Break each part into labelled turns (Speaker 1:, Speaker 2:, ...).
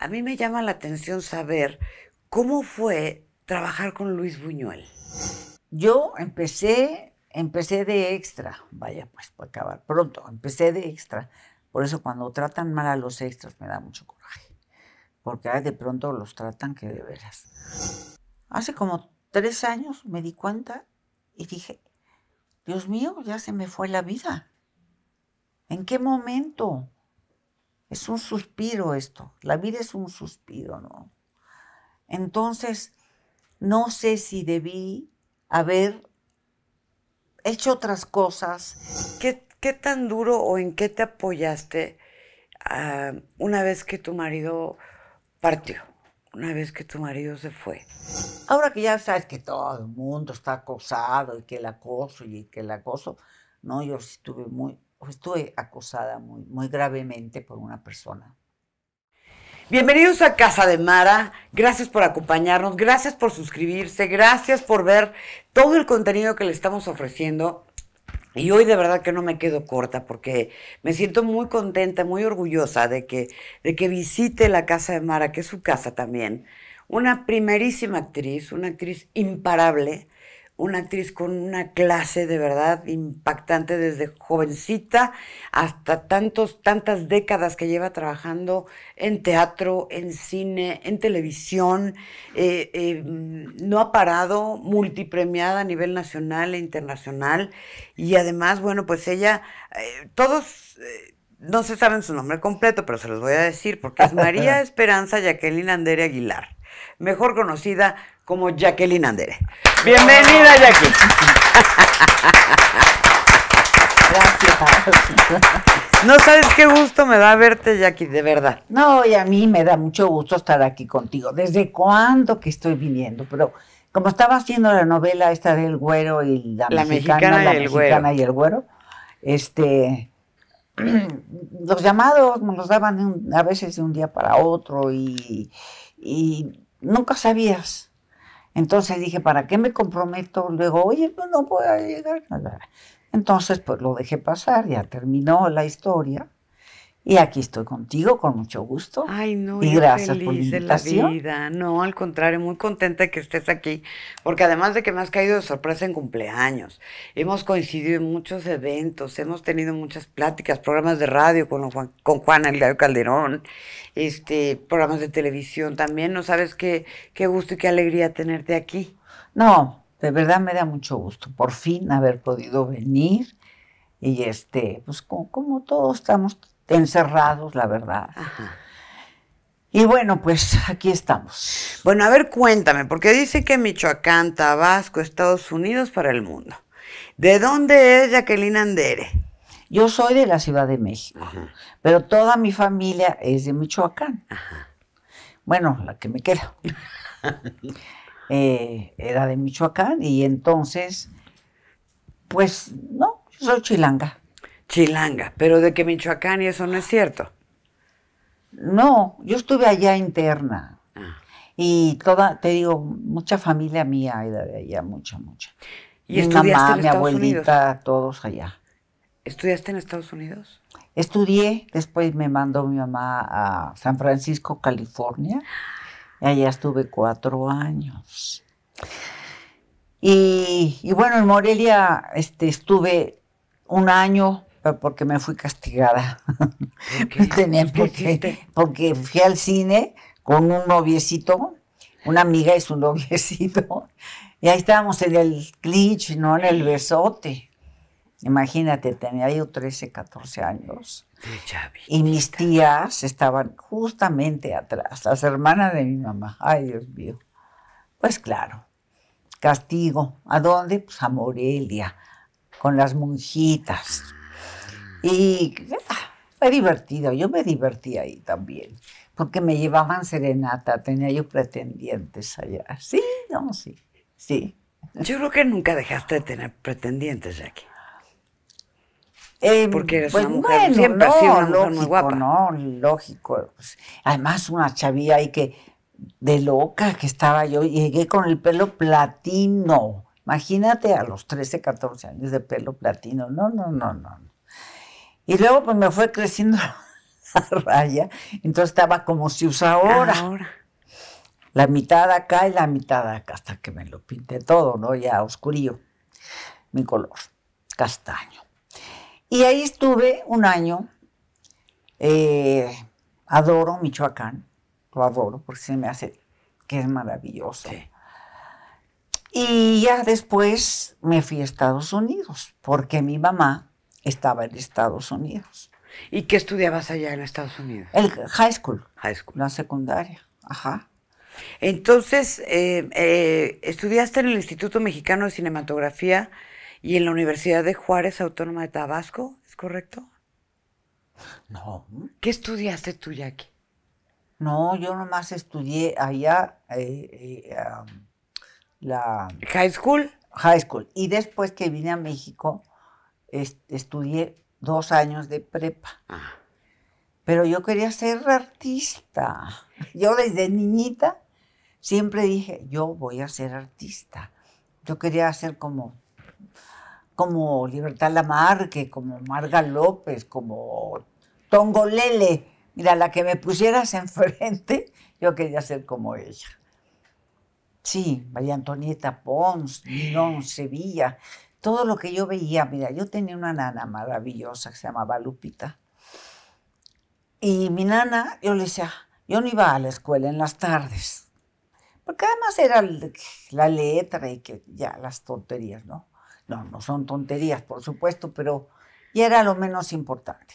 Speaker 1: a mí me llama la atención saber cómo fue trabajar con Luis Buñuel.
Speaker 2: Yo empecé, empecé de extra, vaya pues para acabar pronto, empecé de extra. Por eso cuando tratan mal a los extras me da mucho coraje, porque de pronto los tratan que de veras. Hace como tres años me di cuenta y dije, Dios mío, ya se me fue la vida. ¿En qué momento? Es un suspiro esto. La vida es un suspiro, ¿no? Entonces, no sé si debí haber hecho otras cosas. ¿Qué, qué
Speaker 1: tan duro o en qué te apoyaste ah, una vez que tu marido
Speaker 2: partió? Una vez que tu marido se fue. Ahora que ya sabes que todo el mundo está acosado y que el acoso y que el acoso, no, yo sí tuve muy, estoy acosada muy, muy gravemente por una persona. Bienvenidos a Casa de Mara, gracias por acompañarnos, gracias por suscribirse, gracias
Speaker 1: por ver todo el contenido que le estamos ofreciendo. Y hoy de verdad que no me quedo corta porque me siento muy contenta, muy orgullosa de que, de que visite la casa de Mara, que es su casa también. Una primerísima actriz, una actriz imparable, una actriz con una clase de verdad impactante desde jovencita hasta tantos, tantas décadas que lleva trabajando en teatro, en cine, en televisión. Eh, eh, no ha parado, multipremiada a nivel nacional e internacional. Y además, bueno, pues ella, eh, todos no se saben su nombre completo, pero se los voy a decir, porque es María Esperanza Jacqueline Andere Aguilar mejor conocida como Jacqueline Andere. Bienvenida, Jackie! Gracias. No sabes qué gusto me da verte, Jackie, de
Speaker 2: verdad. No, y a mí me da mucho gusto estar aquí contigo. ¿Desde cuándo que estoy viniendo? Pero como estaba haciendo la novela esta del güero y la, mexicana, y, la mexicana y el güero, este, los llamados me los daban a veces de un día para otro y nunca sabías. Entonces dije, ¿para qué me comprometo? Luego, oye, no, pues no voy llegar. Entonces, pues lo dejé pasar, ya terminó la historia. Y aquí estoy contigo con mucho gusto. Ay, no, y gracias feliz por la vida.
Speaker 1: No, al contrario, muy contenta que estés aquí, porque además de que me has caído de sorpresa en cumpleaños, hemos coincidido en muchos eventos, hemos tenido muchas pláticas, programas de radio con Juan, con Juan Calderón, este, programas de televisión también. No sabes qué, qué gusto y qué alegría tenerte aquí.
Speaker 2: No, de verdad me da mucho gusto por fin haber podido venir y este, pues como todos estamos encerrados, la verdad. Y bueno, pues aquí estamos. Bueno, a ver, cuéntame, porque dice que Michoacán,
Speaker 1: Tabasco,
Speaker 2: Estados Unidos para el mundo. ¿De dónde es Jacqueline Andere? Yo soy de la Ciudad de México, pero toda mi familia es de Michoacán. Bueno, la que me queda. Eh, era de Michoacán y entonces, pues no, soy chilanga chilanga, pero de que Michoacán y eso no es cierto. No, yo estuve allá interna. Ah. Y toda, te digo, mucha familia mía era de allá, mucha, mucha. ¿Y mi mamá, mi abuelita, todos allá. ¿Estudiaste
Speaker 1: en Estados Unidos?
Speaker 2: Estudié, después me mandó mi mamá a San Francisco, California. allá estuve cuatro años. Y, bueno, en Morelia este, estuve un año eh, porque me fui castigada. por Tenía porque, fui al cine con un noviecito, una amiga y su noviecito, y ahí estábamos en el glitch, no en el besote. Imagínate, tenía yo 13, 14 años. Y mis tías estaban justamente atrás, las hermanas de mi mamá. Ay, Dios mío. Pues claro, castigo. ¿A dónde? Pues a Morelia, con las monjitas. Y ah, fue divertido, yo me divertí ahí también, porque me llevaban serenata, tenía yo pretendientes allá. Sí, no, sí, sí. Yo creo que nunca dejaste de tener pretendientes, Jackie. aquí. Em,
Speaker 1: porque eres pues una mujer, lógico, muy guapa.
Speaker 2: No, lógico. Además, una chavía ahí que, de loca que estaba yo, llegué con el pelo platino. Imagínate a los 13, 14 años de pelo platino. No, no, no, no. Y luego pues me fue creciendo la raya, entonces estaba como si usara ahora. La mitad acá y la mitad acá, hasta que me lo pinté todo, ¿no? Ya oscurío, mi color, castaño. Y ahí estuve un año, eh, adoro Michoacán, lo adoro porque se me hace que es maravilloso. Y ya después me fui a Estados Unidos, porque mi mamá estaba en Estados Unidos. ¿Y qué estudiabas allá en Estados Unidos? El high school. High school. La
Speaker 1: secundaria, ajá. Entonces, eh, eh, estudiaste en el Instituto Mexicano de Cinematografía y en la Universidad de Juárez Autónoma de Tabasco, ¿es
Speaker 2: correcto? No. ¿Qué estudiaste tú, aquí? No, yo nomás estudié allá eh, la... High school. High school. Y después que vine a México, estudié dos años de prepa. Ah. Pero yo quería ser artista. Yo desde niñita siempre dije, yo voy a ser artista. Yo quería ser como, como Libertad Lamarque, como Marga López, como Tongo Lele. Mira, la que me pusieras enfrente, yo quería ser como ella. Sí, María Antonieta Pons, Ninon, Sevilla todo lo que yo veía, mira, yo tenía una nana maravillosa que se llamaba Lupita. Y mi nana, yo le decía, yo no iba a la escuela en las tardes, porque además era la letra y que ya las tonterías, ¿no? No, no son tonterías, por supuesto, pero ya era lo menos importante.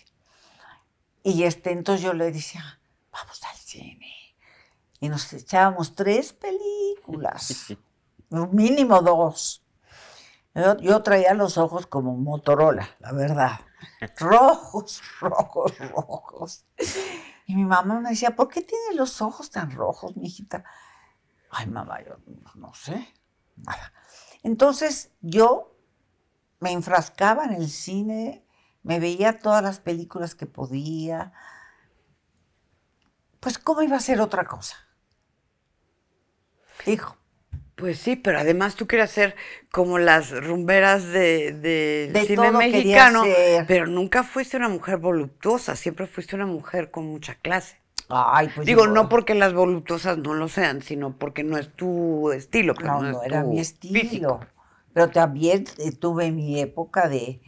Speaker 2: Y este, entonces yo le decía, vamos al cine. Y nos echábamos tres películas, mínimo dos. Yo, traía los ojos como Motorola, la verdad. Rojos, rojos, rojos. Y mi mamá me decía, ¿por qué tienes los ojos tan rojos, mi hijita? Ay, mamá, yo no sé. Nada. Entonces yo me enfrascaba en el cine, me veía todas las películas que podía. Pues, ¿cómo iba a ser otra cosa? Hijo. Pues sí, pero además tú querías
Speaker 1: ser como las rumberas de, cine mexicano, pero nunca fuiste una mujer voluptuosa, siempre fuiste una mujer con mucha clase.
Speaker 2: Ay, pues Digo, no
Speaker 1: porque las voluptuosas no lo sean, sino porque no es tu estilo. Pero pues no, no, era mi estilo.
Speaker 2: Pero también eh, tuve mi época de,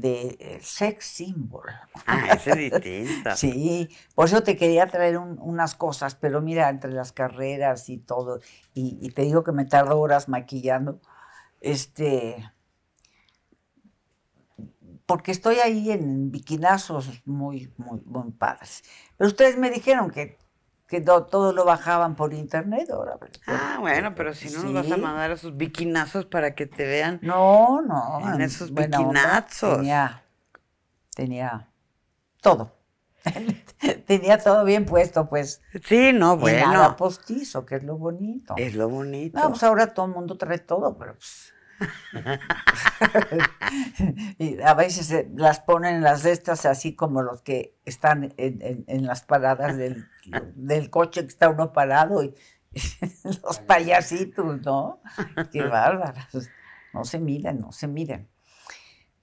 Speaker 2: de eh, sex symbol. Ah, es sí, por eso te quería traer unas cosas, pero mira, entre las carreras y todo, y, te digo que me tardo horas maquillando, este, porque estoy ahí en viquinazos muy, muy, muy padres. Pero ustedes me dijeron que que todo lo bajaban por internet ahora.
Speaker 1: Ah, bueno, pero si no nos vas a mandar esos bikinazos
Speaker 2: para que te vean. No, no. En esos bikinazos. Tenía, tenía todo. tenía todo bien puesto, pues. Sí, no, bueno. Y postizo, que es lo bonito. Es lo bonito. vamos pues ahora todo el mundo trae todo, pero pues, y a veces las ponen las de así como los que están en, las paradas del, coche que está uno parado y los payasitos, ¿no? Qué bárbaras. No se miran, no se miran.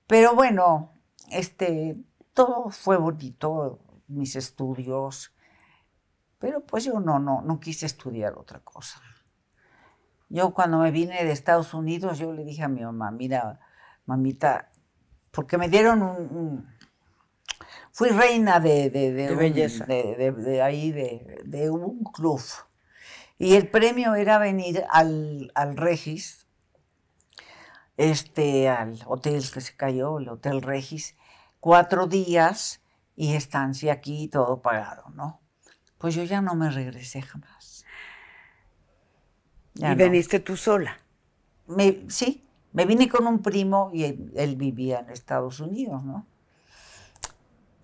Speaker 2: Pero bueno, este, todo fue bonito, mis estudios, pero pues yo no, no quise estudiar otra cosa. Yo cuando me vine de Estados Unidos, yo le dije a mi mamá, mira, mamita, porque me dieron un... fui reina de, un, ahí, de, un club. Y el premio era venir al, al Regis, este, al hotel que se cayó, el Hotel Regis, cuatro días y estancia aquí, todo pagado, ¿no? Pues yo ya no me regresé jamás.
Speaker 1: ¿Y
Speaker 2: tú sola? sí, me vine con un primo y él, vivía en Estados Unidos, ¿no?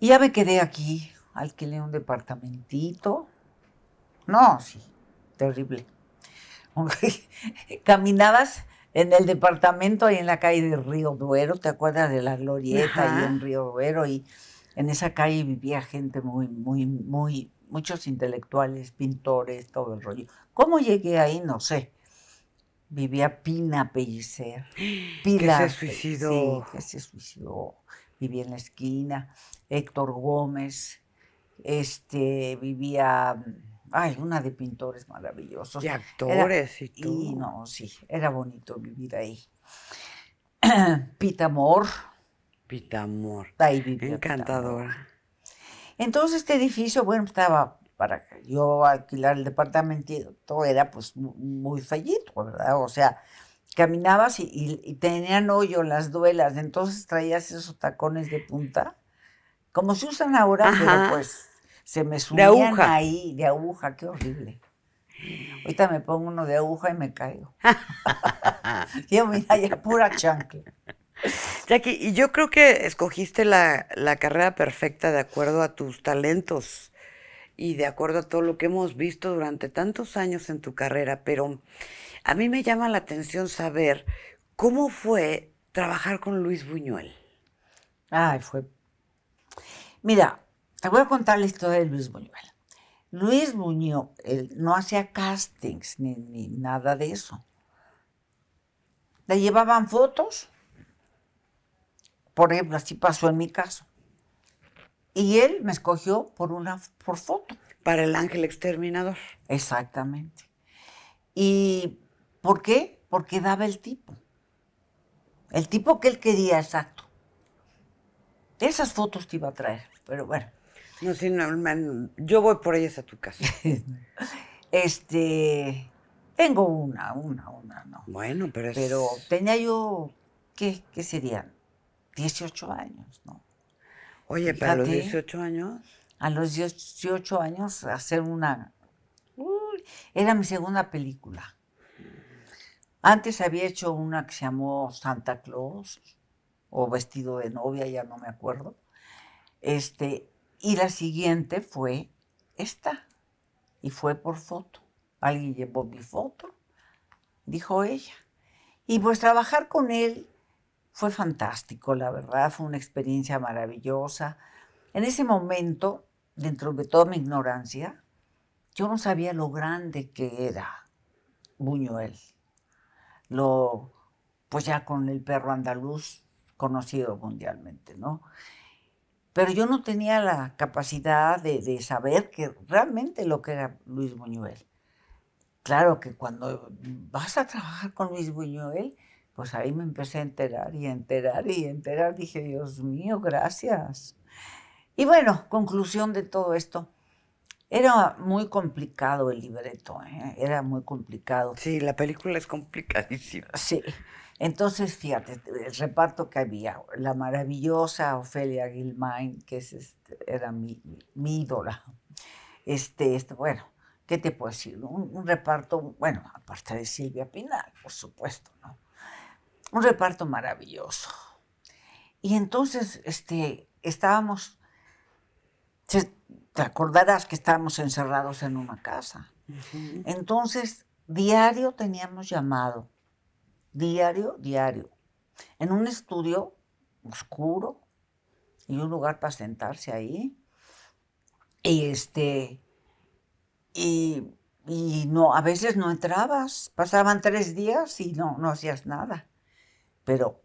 Speaker 2: Y ya me quedé aquí, alquilé un departamentito. No, sí, terrible. Caminabas en el departamento ahí en la calle de Río Duero, ¿te acuerdas de la glorieta y ahí en Río Duero? Y en esa calle vivía gente muy, muy, muy muchos intelectuales, pintores, todo el rollo. ¿Cómo llegué ahí? No sé. Vivía Pina Pellicer. que se suicidó. Sí, que se suicidó. Vivía en la esquina. Héctor Gómez. Este, vivía... Ay, una de pintores maravillosos. Y actores y todo. no, sí, era bonito vivir ahí. Pita amor Ahí vivía Encantadora. Entonces este edificio, bueno, estaba para yo alquilar el departamento, todo era pues muy fallito, ¿verdad? O sea, caminabas y, tenían hoyo las duelas, entonces traías esos tacones de punta, como se usan ahora, pero pues se me subían de ahí de aguja, qué horrible. Ahorita me pongo uno de aguja y me caigo. yo, mira, ya pura chanque. Jackie, y yo creo que escogiste la,
Speaker 1: carrera perfecta de acuerdo a tus talentos y de acuerdo a todo lo que hemos visto durante tantos años en tu carrera, pero a mí me llama la atención saber
Speaker 2: cómo fue trabajar con Luis Buñuel. Ay, fue... Mira, te voy a contar la historia de Luis Buñuel. Luis Buñuel no hacía castings ni, ni nada de eso. Le llevaban fotos por ejemplo, así pasó en mi caso. Y él me escogió por una por foto. Para el ángel exterminador. Exactamente. ¿Y por qué? Porque daba el tipo. El tipo que él quería, exacto. Esas
Speaker 1: fotos te iba a traer, pero bueno. No, sé, yo voy por ellas a tu casa.
Speaker 2: este, tengo una, una, una, no.
Speaker 1: Bueno, pero... Pero
Speaker 2: tenía yo, qué serían? 18 años, ¿no? Oye, pero para los 18 años. A los 18 años hacer una... era mi segunda película. Antes había hecho una que se llamó Santa Claus o Vestido de novia, ya no me acuerdo. Este, y la siguiente fue esta. Y fue por foto. Alguien llevó mi foto, dijo ella. Y pues trabajar con él fue fantástico, la verdad, fue una experiencia maravillosa. En ese momento, dentro de toda mi ignorancia, yo no sabía lo grande que era Buñuel. Lo, pues ya con el perro andaluz conocido mundialmente, ¿no? Pero yo no tenía la capacidad de, saber que realmente lo que era Luis Buñuel. Claro que cuando vas a trabajar con Luis Buñuel, pues ahí me empecé a enterar y enterar y enterar. Dije, Dios mío, gracias. Y bueno, conclusión de todo esto. Era muy complicado el libreto, ¿eh? era muy complicado. Sí, la película es complicadísima. Sí. Entonces, fíjate, el reparto que había, la maravillosa Ofelia Gilmain, que es este, era mi, ídola. Este, este, bueno, ¿qué te puedo decir? un reparto, bueno, aparte de Silvia Pinal, por supuesto, ¿no? un reparto maravilloso. Y entonces este, estábamos, te acordarás que estábamos encerrados en una casa. Entonces, diario teníamos llamado, diario, diario, en un estudio oscuro y un lugar para sentarse ahí. Y este, y, y no, a veces no entrabas, pasaban tres días y no, no hacías nada. Pero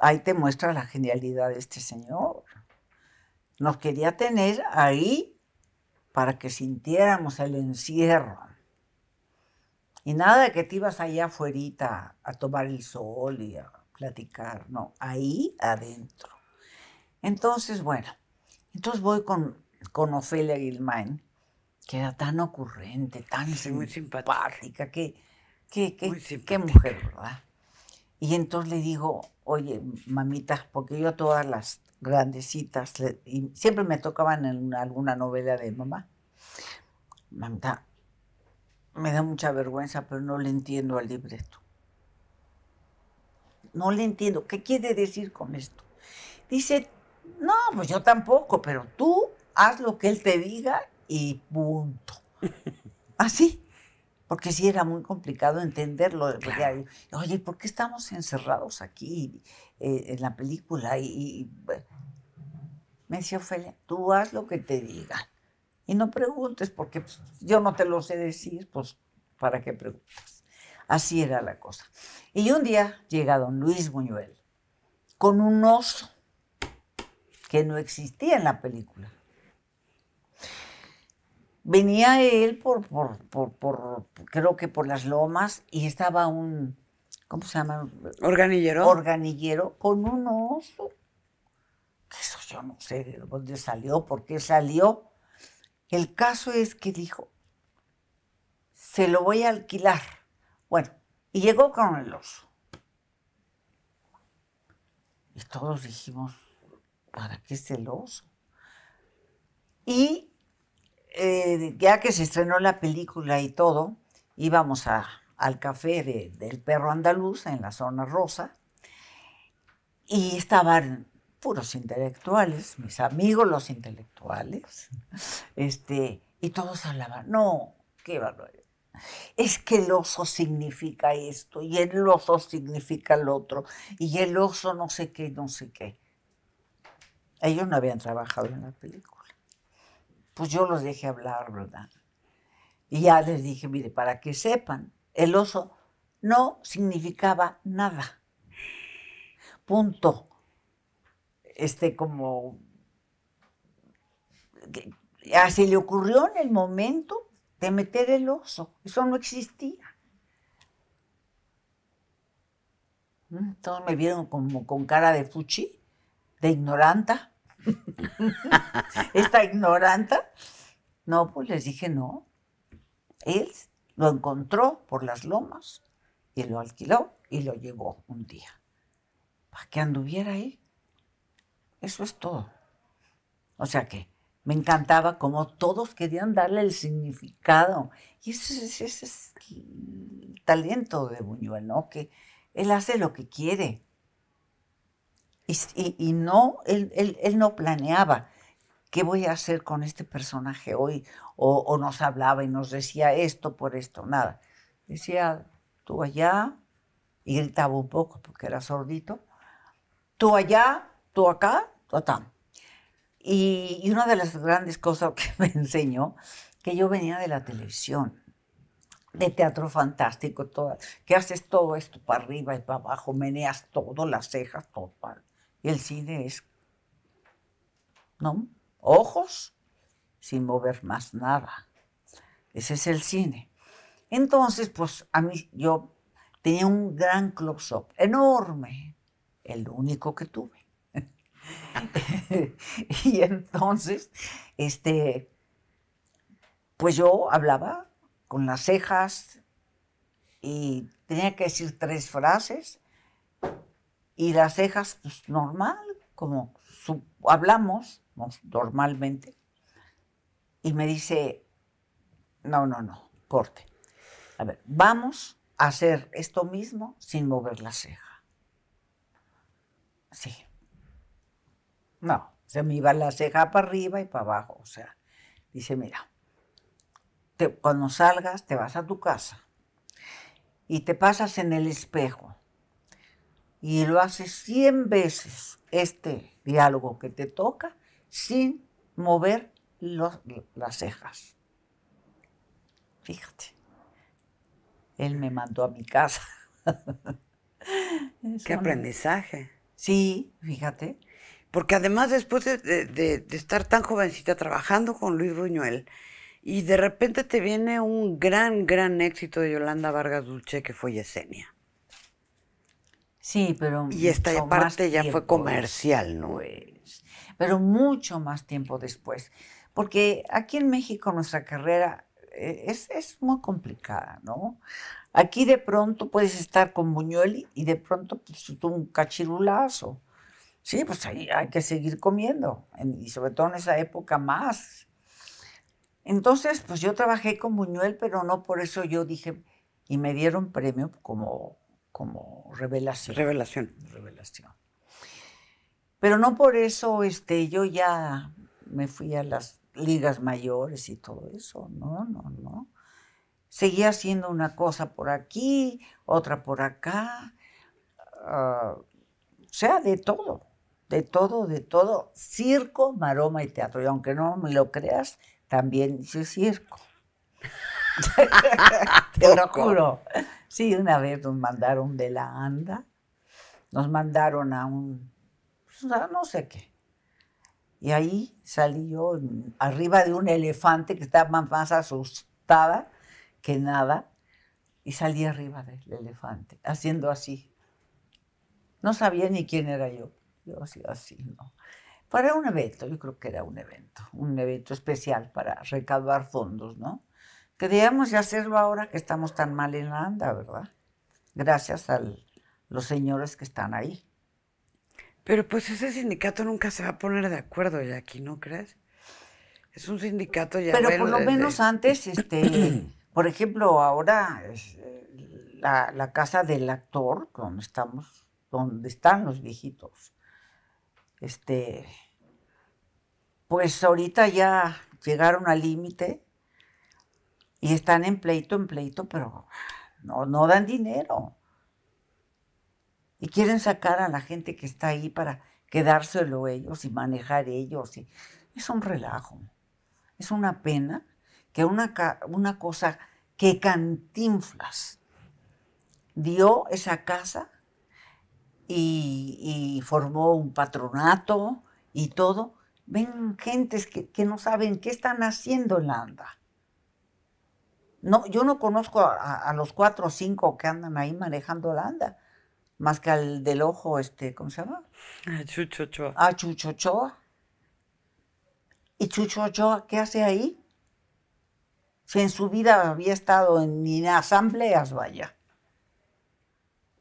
Speaker 2: ahí te muestra la genialidad de este señor. Nos quería tener ahí para que sintiéramos el encierro. Y nada de que te ibas allá afuera a tomar el sol y a platicar, no, ahí adentro. Entonces, bueno, entonces voy con, con Ofelia Gilmain, que era tan ocurrente, tan simpática, que, qué mujer, ¿verdad? Y entonces le digo, oye, mamita, porque yo todas las grandecitas, siempre me tocaban en alguna novela de mamá, mamita, me da mucha vergüenza, pero no le entiendo al libreto. No le entiendo. ¿Qué quiere decir con esto? Dice, no, pues yo tampoco, pero tú haz lo que él te diga y punto. Así porque sí era muy complicado entenderlo. Oye, ¿por qué estamos encerrados aquí eh, en la película? Y, me decía Ofelia, tú haz lo que te digan y no preguntes porque pues, yo no te lo sé decir, pues ¿para qué preguntas? Así era la cosa. Y un día llega don Luis Buñuel con un oso que no existía en la película venía él por, por, creo que por las lomas, y estaba un, ¿cómo se llama? Organillero. Organillero con un oso. Eso yo no sé de dónde salió, por qué salió. El caso es que dijo, se lo voy a alquilar. Bueno, y llegó con el oso. Y todos dijimos, ¿para qué es el oso? Y eh, ya que se estrenó la película y todo, íbamos al café del perro andaluz en la zona rosa y estaban puros intelectuales, mis amigos los intelectuales, este, y todos hablaban, no, qué barbaridad. Es que el oso significa esto, y el oso significa el otro, y el oso no sé qué, no sé qué. Ellos no habían trabajado en la película pues yo los dejé hablar, ¿verdad? Y ya les dije, mire, para que sepan, el oso no significaba nada. Punto. Este, como. Se le ocurrió en el momento de meter el oso. Eso no existía. Mm, todos me vieron como con cara de fuchi, de ignoranta. ¿Está ignoranta? No, pues les dije no. Él lo encontró por las lomas y lo alquiló y lo llevó un día. Para que anduviera ahí. Eso es todo. O sea que me encantaba como todos querían darle el significado. Y ese, ese es el talento de Buñuel, ¿no? Que él hace lo que quiere. Y, no, él, no planeaba qué voy a hacer con este personaje hoy, o, nos hablaba y nos decía esto por esto, nada. Decía, tú allá, y gritaba un poco porque era sordito, tú allá, tú acá, tú acá. Y, una de las grandes cosas que me enseñó, que yo venía de la televisión, de teatro fantástico, todo que haces todo esto para arriba y para abajo, meneas todo, las cejas, todo. Para... Y el cine es, ¿no? Ojos sin mover más nada. Ese es el cine. Entonces, pues a mí yo tenía un gran close-up, enorme, el único que tuve. y entonces, este, pues yo hablaba con las cejas y tenía que decir tres frases y las cejas, pues normal, como hablamos normalmente. Y me dice, no, no, no, corte. A ver, vamos a hacer esto mismo sin mover la ceja. Sí. No, se me iba la ceja para arriba y para abajo. O sea, dice, mira, cuando salgas te vas a tu casa y te pasas en el espejo y lo hace 100 veces este diálogo que te toca sin mover las cejas. Fíjate, él me mandó a mi casa.
Speaker 1: Qué aprendizaje.
Speaker 2: Sí, fíjate. Porque además después
Speaker 1: de, estar tan jovencita trabajando con Luis Buñuel, y de repente te viene un gran, gran éxito de Yolanda Vargas Dulce, que fue Yesenia.
Speaker 2: Sí, pero. Y esta parte ya fue comercial, ¿no? es? pero mucho más tiempo después. Porque aquí en México nuestra carrera eh, es, es, muy complicada, ¿no? Aquí de pronto puedes estar con Buñuel y de pronto pues, un cachirulazo. Sí, pues ahí hay que seguir comiendo, y sobre todo en esa época más. Entonces, pues yo trabajé con Buñuel, pero no por eso yo dije, y me dieron premio como como revelación. Revelación. Revelación. Pero no por eso este, yo ya me fui a las ligas mayores y todo eso. No, no, no. Seguía haciendo una cosa por aquí, otra por acá. Ah, o sea, de todo, de todo, de todo. Circo, maroma y teatro. Y aunque no me lo creas, también hice circo. te lo juro. Sí, una vez nos mandaron de la ANDA, nos mandaron a un, pues, no sé qué. Y ahí salí yo arriba de un elefante que estaba más asustada que nada, y salí arriba del elefante, haciendo así. No sabía ni quién era yo. Yo así, así, no. Para un evento, yo creo que era un evento, un evento especial para recaudar fondos, ¿no? que ya hacerlo ahora que estamos tan mal en la anda, ¿verdad? Gracias a los señores que están ahí. Pero pues ese sindicato nunca se va a poner de acuerdo, Jackie, ¿no crees? Es un sindicato ya... Pero por lo menos antes, este, por ejemplo, ahora eh, la, la, casa del actor, donde estamos, donde están los viejitos, este, pues ahorita ya llegaron al límite y están en pleito, en pleito, pero no, no dan dinero. Y quieren sacar a la gente que está ahí para quedárselo ellos y manejar ellos. Y... Es un relajo. Es una pena que una, una cosa que Cantinflas dio esa casa y, formó un patronato y todo, ven gentes que, que no saben qué están haciendo en la anda. No, yo no conozco a, los cuatro o cinco que andan ahí manejando la anda, más que al del ojo, este, ¿cómo se llama? A ah, Chuchochoa. A ah, ¿Y Chuchochoa qué hace ahí? Si en su vida había estado en, en asambleas, vaya.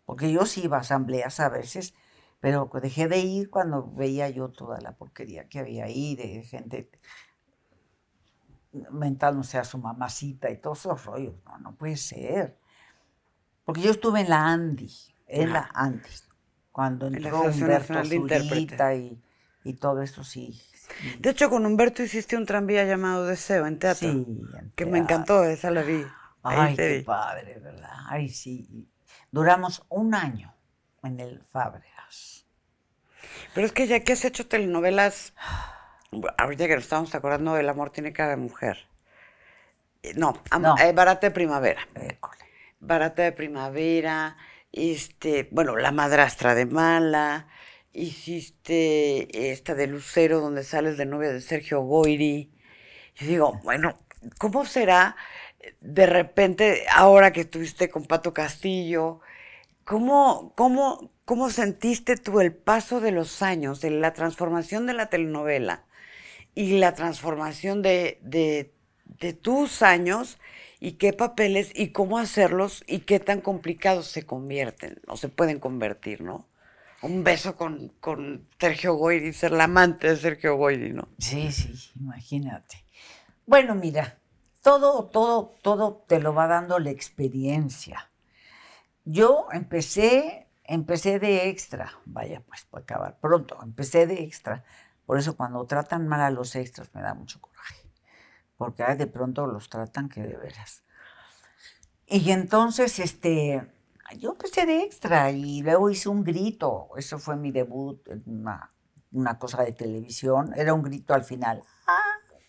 Speaker 2: Porque yo sí iba a asambleas a veces, pero dejé de ir cuando veía yo toda la porquería que había ahí de gente mentándose sea, su mamacita y todos esos rollos. No, no puede ser. Porque yo estuve en la Andy, en la Andy, cuando entró Humberto Zurita y, y, todo eso, sí,
Speaker 1: De hecho, con Humberto hiciste un tranvía llamado Deseo en teatro. Sí, en teatro. Que me encantó, esa la
Speaker 2: vi. Ay, qué padre, ¿verdad? Ay, sí. Duramos un año en el Fábregas. Pero es que ya que has hecho telenovelas
Speaker 1: ahorita que nos estamos acordando, el amor tiene cara de mujer. Eh, no, eh, barata de primavera. Barata de primavera, este, bueno, la madrastra de mala, hiciste esta de Lucero donde sales de novia de Sergio Goiri. Y digo, bueno, ¿cómo será eh, de repente ahora que estuviste con Pato Castillo? ¿Cómo, cómo sentiste tú el paso de los años, de la transformación de la telenovela? y la transformación de, tus años y qué papeles y cómo hacerlos y qué tan complicados se convierten o se pueden convertir, ¿no? un beso con, con, Sergio Goyri, ser la amante de Sergio Goyri,
Speaker 2: ¿no? Sí, sí, imagínate. Bueno, mira, todo, todo, todo te lo va dando la experiencia. Yo empecé, empecé de extra, vaya pues para acabar pronto, empecé de extra, por eso cuando tratan mal a los extras me da mucho coraje, porque de pronto los tratan que de veras. Y entonces, este, yo empecé de extra y luego hice un grito, eso fue mi debut una, cosa de televisión, era un grito al final. Ah,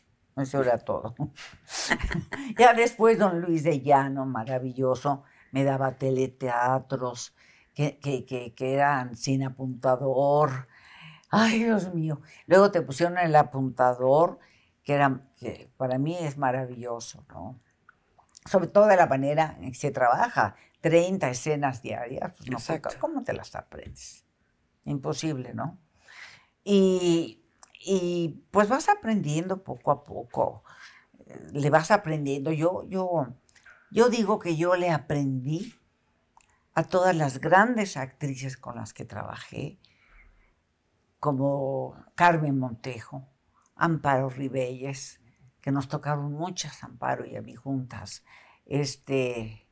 Speaker 2: eso era todo. ya después don Luis de Llano, maravilloso, me daba teleteatros que, que, que eran sin apuntador, Ay, Dios mío. Luego te pusieron el apuntador, que, era, que para mí es maravilloso, ¿no? Sobre todo de la manera en que se trabaja. 30 escenas diarias, pues, no sé cómo te las aprendes. Imposible, ¿no? Y, y, pues vas aprendiendo poco a poco. Eh, le vas aprendiendo. Yo, yo, yo digo que yo le aprendí a todas las grandes actrices con las que trabajé como Carmen Montejo, Amparo Ribelles, que nos tocaron muchas, Amparo y a mí juntas, este,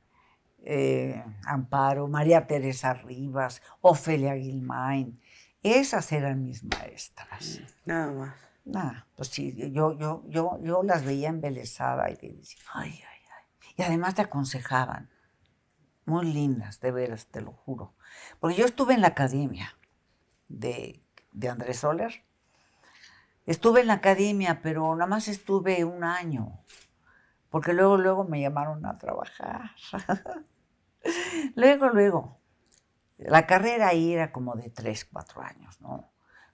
Speaker 2: eh, Amparo, María Teresa Rivas, Ofelia Gilmain, esas eran mis maestras. Nada más. Nada, pues sí, yo, yo, yo, yo las veía embelesada y decía, ay, ay, ay. Y además te aconsejaban, muy lindas, de veras, te lo juro. Porque yo estuve en la academia de de Andrés Soler. Estuve en la academia, pero nada más estuve un año, porque luego, luego me llamaron a trabajar. luego, luego. La carrera ahí era como de tres, cuatro años, ¿no?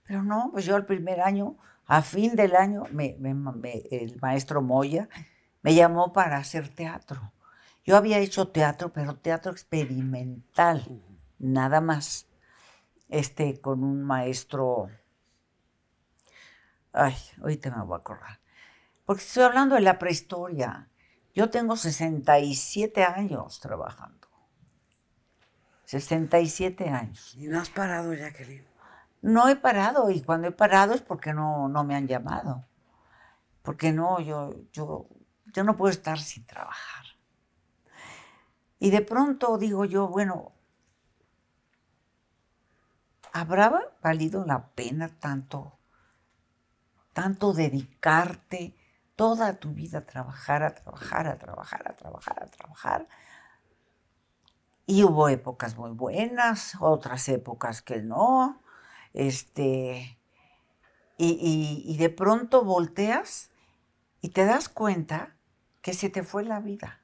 Speaker 2: Pero no, pues yo el primer año, a fin del año, el maestro Moya me llamó para hacer teatro. Yo había hecho teatro, pero teatro experimental, nada más este, con un maestro. Ay, ahorita me voy a acordar. Porque estoy hablando de la prehistoria. Yo tengo 67 años trabajando. 67 años.
Speaker 1: ¿Y no has parado, ya, querido?
Speaker 2: No he parado, y cuando he parado es porque no, no me han llamado. Porque no, yo, yo, yo no puedo estar sin trabajar. Y de pronto digo yo, bueno, ¿habrá valido la pena tanto, tanto dedicarte toda tu vida a trabajar, a trabajar, a trabajar, a trabajar, a trabajar? Y hubo épocas muy buenas, otras épocas que no, este, y, y de pronto volteas y te das cuenta que se te fue la vida.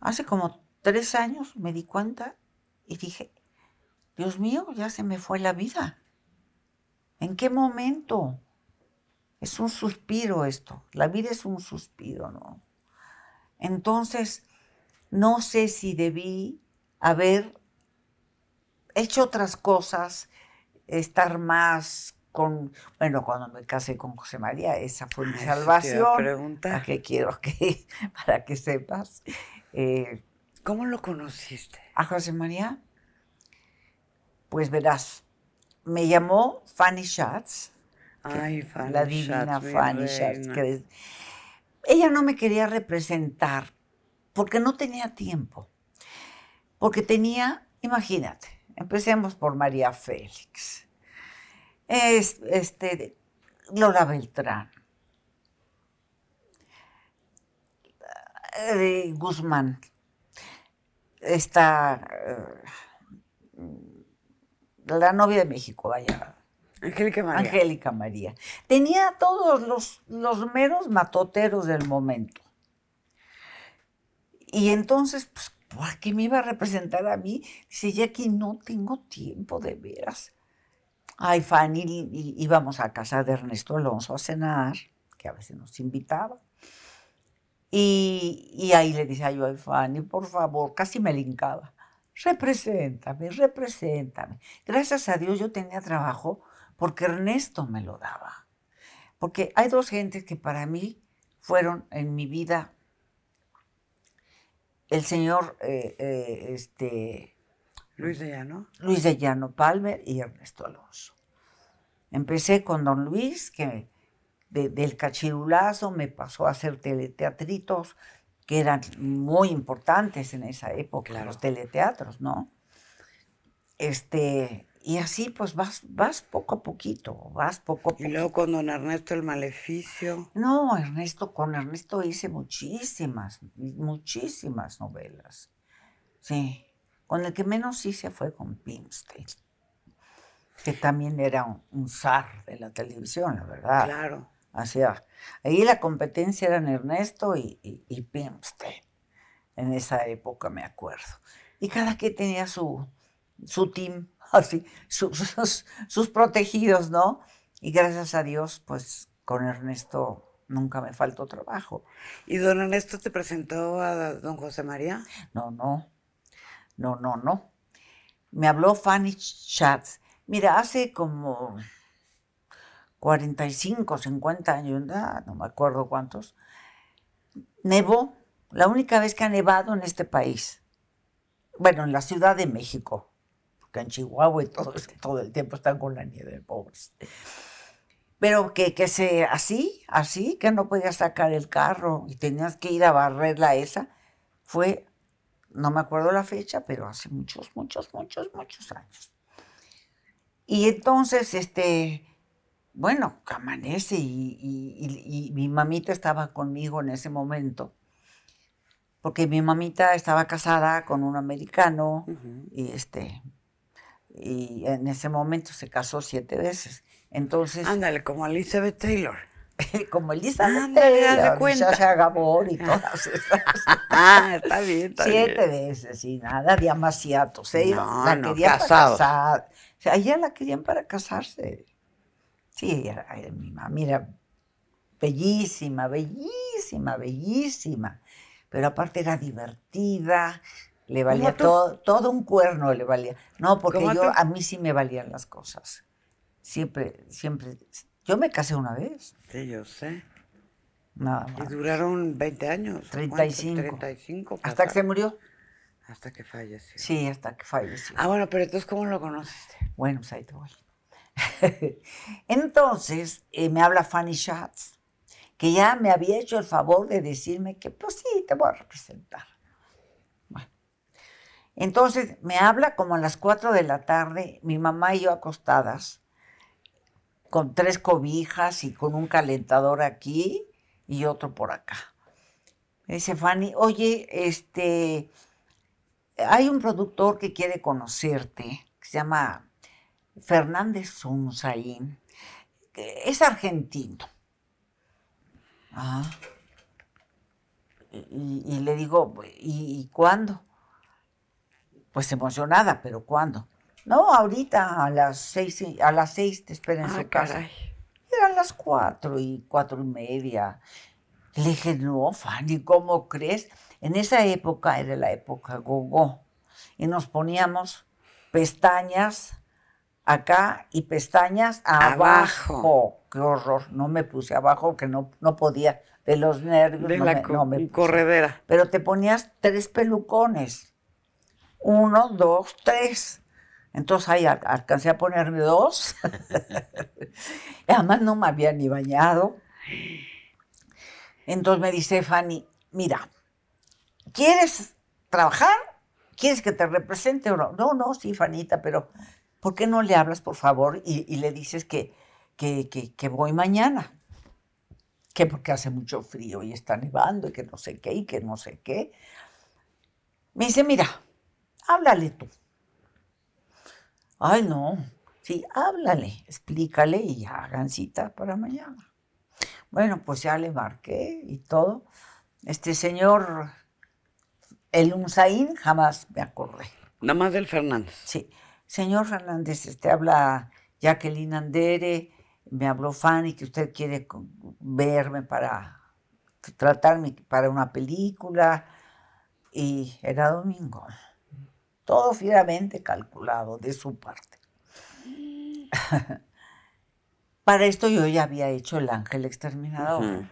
Speaker 2: Hace como tres años me di cuenta y dije, Dios mío, ya se me fue la vida. ¿En qué momento? Es un suspiro esto. La vida es un suspiro, ¿no? Entonces, no sé si debí haber hecho otras cosas, estar más con, bueno, cuando me casé con José María, esa fue mi salvación. ¿A qué quiero que, para que sepas. Eh, ¿Cómo lo conociste? A José María. Pues verás, me llamó Fanny Schatz, la divina Fanny Schatz. ella no me quería representar porque no tenía tiempo, porque tenía, imagínate, empecemos por María Félix, este, Lola Beltrán, eh, Guzmán, esta... Eh, la novia de México, vaya. Angélica María. Angélica María. Tenía todos los, los meros matoteros del momento. Y entonces, pues, ¿por qué me iba a representar a mí? Dice, ya que no tengo tiempo, de veras. Ay, Fanny, íbamos a casa de Ernesto Alonso a cenar, que a veces nos invitaba. Y, ahí le decía yo, ay, Fanny, por favor, casi me lincaba represéntame, represéntame. Gracias a Dios yo tenía trabajo porque Ernesto me lo daba. Porque hay dos gentes que para mí fueron en mi vida el señor eh, eh, este,
Speaker 1: Luis de Llano.
Speaker 2: Luis de Llano Palmer y Ernesto Alonso. Empecé con don Luis, que del cachirulazo me pasó a hacer teleteatritos, que eran muy importantes en esa época, los teleteatros, ¿no? Este, y así pues vas, vas poco a poquito, vas poco a poco. Y luego con don Ernesto el maleficio. No, Ernesto, con Ernesto hice muchísimas, muchísimas novelas. Sí. Con el que menos hice fue con Pimstein, que también era un zar de la televisión, la verdad. Claro. Así, ahí la competencia eran Ernesto y, y, Pimste, en esa época me acuerdo. Y cada que tenía su, su team, así, sus, sus, protegidos, ¿no? Y gracias a Dios, pues con Ernesto nunca me faltó trabajo. ¿Y don Ernesto
Speaker 1: te presentó a don José María?
Speaker 2: No, no, no, no, no. Me habló Fanny Schatz. Mira, hace como 45, 50 años, no, me acuerdo cuántos, nevó, la única vez que ha nevado en este país. Bueno, en la Ciudad de México, porque en Chihuahua todo, este, todo el tiempo están con la nieve, pobres. Pero que, que se, así, así, que no podías sacar el carro y tenías que ir a barrer la esa, fue, no me acuerdo la fecha, pero hace muchos, muchos, muchos, muchos años. Y entonces, este, bueno, amanece y, mi mamita estaba conmigo en ese momento, porque mi mamita estaba casada con un americano y este y en ese momento se casó siete veces. Entonces, ándale como Elizabeth Taylor. como Elizabeth Taylor, de cuenta. y todas esas. Ah, está bien, está Siete veces y nada de amaciatos. ¿eh? No, la no, querían casar. O sea, ella la querían para casarse. Sí, era, mi mamá Mira, bellísima, bellísima, bellísima. Pero aparte era divertida, le valía todo, todo un cuerno le valía. No, porque yo, a mí sí me valían las cosas. Siempre, siempre. Yo me casé una vez.
Speaker 1: Sí, yo sé. Nada Y duraron 20 años. 35.
Speaker 2: 35 hasta que se murió. Hasta que falleció. Sí, hasta que falleció. Ah, bueno, pero entonces, ¿cómo lo conociste? Bueno, pues ahí te voy. Entonces eh, me habla Fanny Schatz, que ya me había hecho el favor de decirme que, pues sí, te voy a representar. Bueno. Entonces me habla como a las 4 de la tarde, mi mamá y yo acostadas, con tres cobijas y con un calentador aquí y otro por acá. Me dice Fanny, oye, este, hay un productor que quiere conocerte, que se llama Fernández Sunzaín es argentino. Ah. Y, le digo, ¿y, cuándo? Pues emocionada, pero ¿cuándo? No, ahorita a las seis, a las seis te espera en ah, su casa. Eran las cuatro y cuatro y media. Le dije, no, Fanny, ¿cómo crees? En esa época era la época gogo y nos poníamos pestañas acá y pestañas abajo. Qué horror, no me puse abajo que no, no podía, de los nervios. no corredera. Pero te ponías tres pelucones. Uno, dos, tres. Entonces ahí alcancé a ponerme dos. Además no me había ni bañado. Entonces me dice Fanny, mira, ¿quieres trabajar? ¿Quieres que te represente o no? No, no, sí, Fanita, pero ¿por qué no le hablas, por favor, y, le dices que, que, que, voy mañana? Que porque hace mucho frío y está nevando y que no sé qué y que no sé qué. Me dice, mira, háblale tú. Ay, no. Sí, háblale, explícale y hagan cita para mañana. Bueno, pues ya le marqué y todo. Este señor, el Unzaín, jamás me acordé. Nada más del Fernández. Sí. Señor Fernández, este habla Jacqueline Andere, me habló Fanny que usted quiere verme para tratarme para una película. Y era domingo. Todo fieramente calculado de su parte. para esto yo ya había hecho El Ángel Exterminador.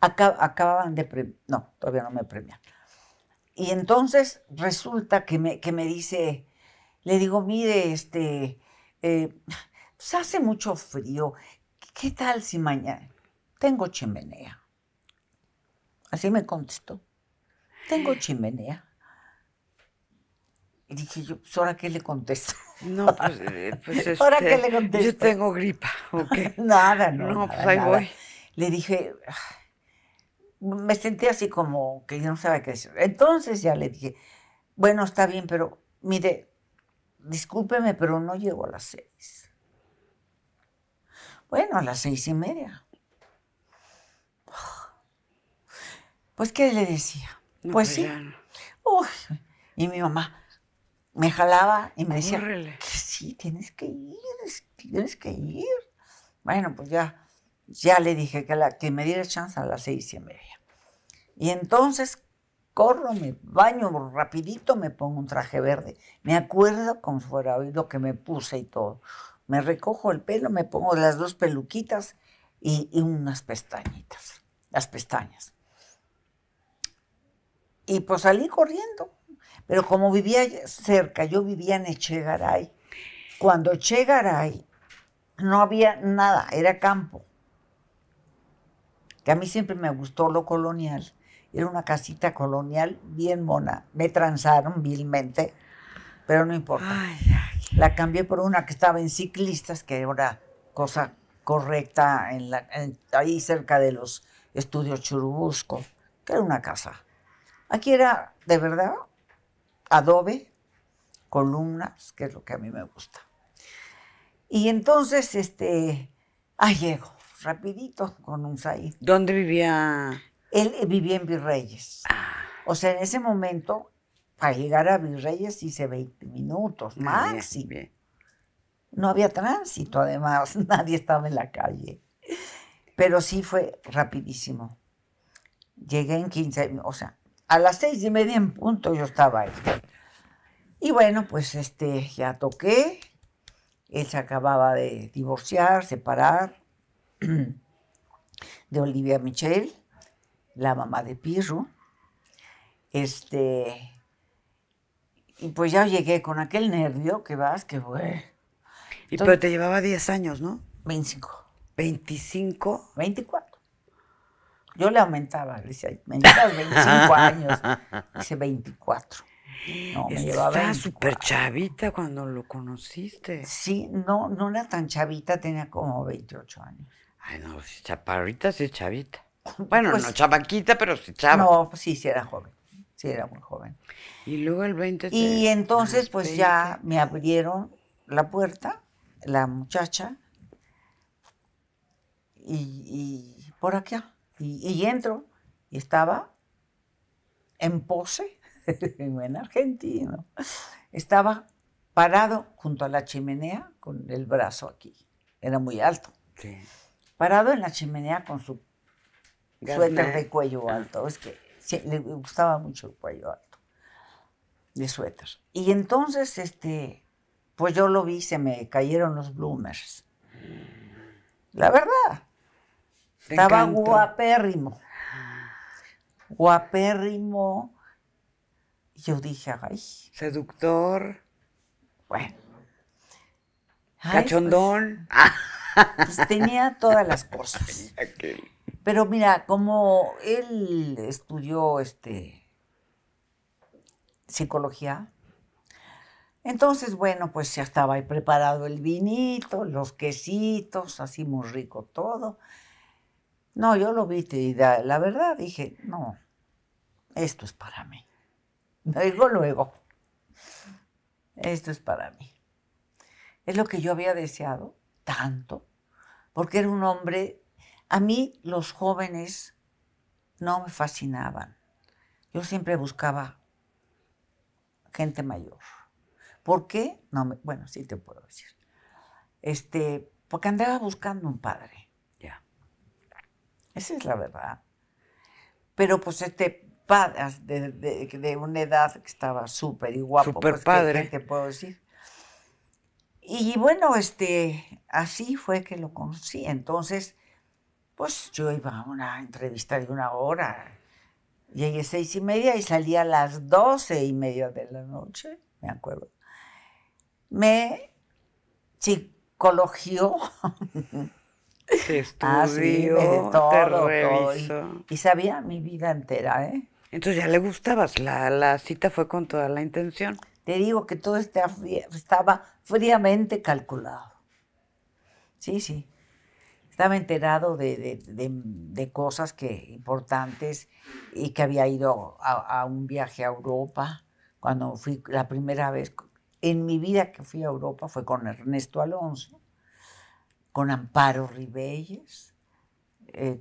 Speaker 2: acababan de No, todavía no me premian. Y entonces resulta que me, que me dice le digo, mire, este, eh, pues hace mucho frío. ¿Qué tal si mañana tengo chimenea? Así me contestó. Tengo chimenea. Y dije yo, pues ahora qué le contesto. No, pues, eh, pues ¿Ahora qué este, le contesto? Yo tengo gripa, nada, no. No, pues ahí voy. Le dije, ah, me sentí así como que no sabía qué decir. Entonces ya le dije, bueno, está bien, pero mire, discúlpeme, pero no llego a las seis. Bueno, a las seis y media. Pues, ¿qué le decía? Pues, pues sí. y mi mamá me jalaba y me decía, sí, tienes que ir, tienes que ir. Bueno, pues ya, ya le dije que, que me diera chance a las seis y media. Y entonces, corro, me baño rapidito, me pongo un traje verde. Me acuerdo como fuera oído, lo que me puse y todo. Me recojo el pelo, me pongo las dos peluquitas y, y unas pestañitas, las pestañas. Y pues salí corriendo, pero como vivía cerca, yo vivía en Echegaray. Cuando Echegaray no había nada, era campo. Que a mí siempre me gustó lo colonial era una casita colonial bien mona. Me transaron vilmente, pero no importa. La cambié por una que estaba en ciclistas, que era una cosa correcta en la, ahí cerca de los estudios Churubusco, que era una casa. Aquí era de verdad adobe, columnas, que es lo que a mí me gusta. Y entonces, este, ahí llego rapidito con un saí. ¿Dónde vivía? Él eh, vivía en Virreyes. Ah. O sea, en ese momento, para llegar a Virreyes hice 20 minutos ah, máximo. No había tránsito, además, nadie estaba en la calle. Pero sí fue rapidísimo. Llegué en 15, o sea, a las seis y media en punto yo estaba ahí. Y bueno, pues este, ya toqué. Él se acababa de divorciar, separar de Olivia Michel la mamá de Pirro. Este, y pues ya llegué con aquel nervio que vas, que fue... Y pero te llevaba 10 años, ¿no? 25. 25. 24. Yo le aumentaba, le decía, me llevas 25 años. Dice 24. No, Estaba súper chavita cuando lo conociste. Sí, no, no era tan chavita, tenía como 28 años.
Speaker 1: Ay, no, si chaparrita sí es chavita. Bueno, no pues chamaquita, pero sí chava. No,
Speaker 2: pues sí, sí era joven. Sí, era muy joven. Y luego el 20. Y entonces, pues ya me abrieron la puerta, la muchacha, y, por acá. Y, y, entro, y estaba en pose, en argentino. Estaba parado junto a la chimenea con el brazo aquí. Era muy alto. Sí. Parado en la chimenea con su Suéter de cuello alto. Es que le gustaba mucho el cuello alto de suéter. Y entonces, este, pues yo lo vi, se me cayeron los bloomers. La verdad. estaba guapérrimo. Guapérrimo. Yo dije, ay. Seductor. Bueno. Pues, Cachondón. Pues, tenía todas las cosas. Pero mira, como él estudió este, psicología, entonces, bueno, pues ya estaba ahí preparado el vinito, los quesitos, así muy rico todo. No, yo lo vi y la verdad dije, no, esto es para mí. Luego, luego, esto es para mí. Es lo que yo había deseado tanto, porque era un hombre a mí los jóvenes no me fascinaban. Yo siempre buscaba gente mayor. ¿Por qué? No bueno, sí te puedo decir. Este, porque andaba buscando un padre. Ya. Esa es la verdad. Pero pues este padre de, una edad que estaba súper guapo. Súper pues, padre. te puedo decir? Y bueno, este, así fue que lo conocí. Entonces, pues yo iba a una entrevista de una hora. Llegué seis y media y salí a las doce y media de la noche, me acuerdo. Me psicologió.
Speaker 1: Ah, estudió,
Speaker 2: Y, sabía mi vida entera, ¿eh?
Speaker 1: Entonces ya le gustabas, la, la cita fue con toda la intención. Te digo que todo este
Speaker 2: estaba fríamente calculado. Sí, sí estaba enterado de, de, de, cosas que, importantes y que había ido a, un viaje a Europa. Cuando fui la primera vez en mi vida que fui a Europa fue con Ernesto Alonso, con Amparo Ribelles, eh,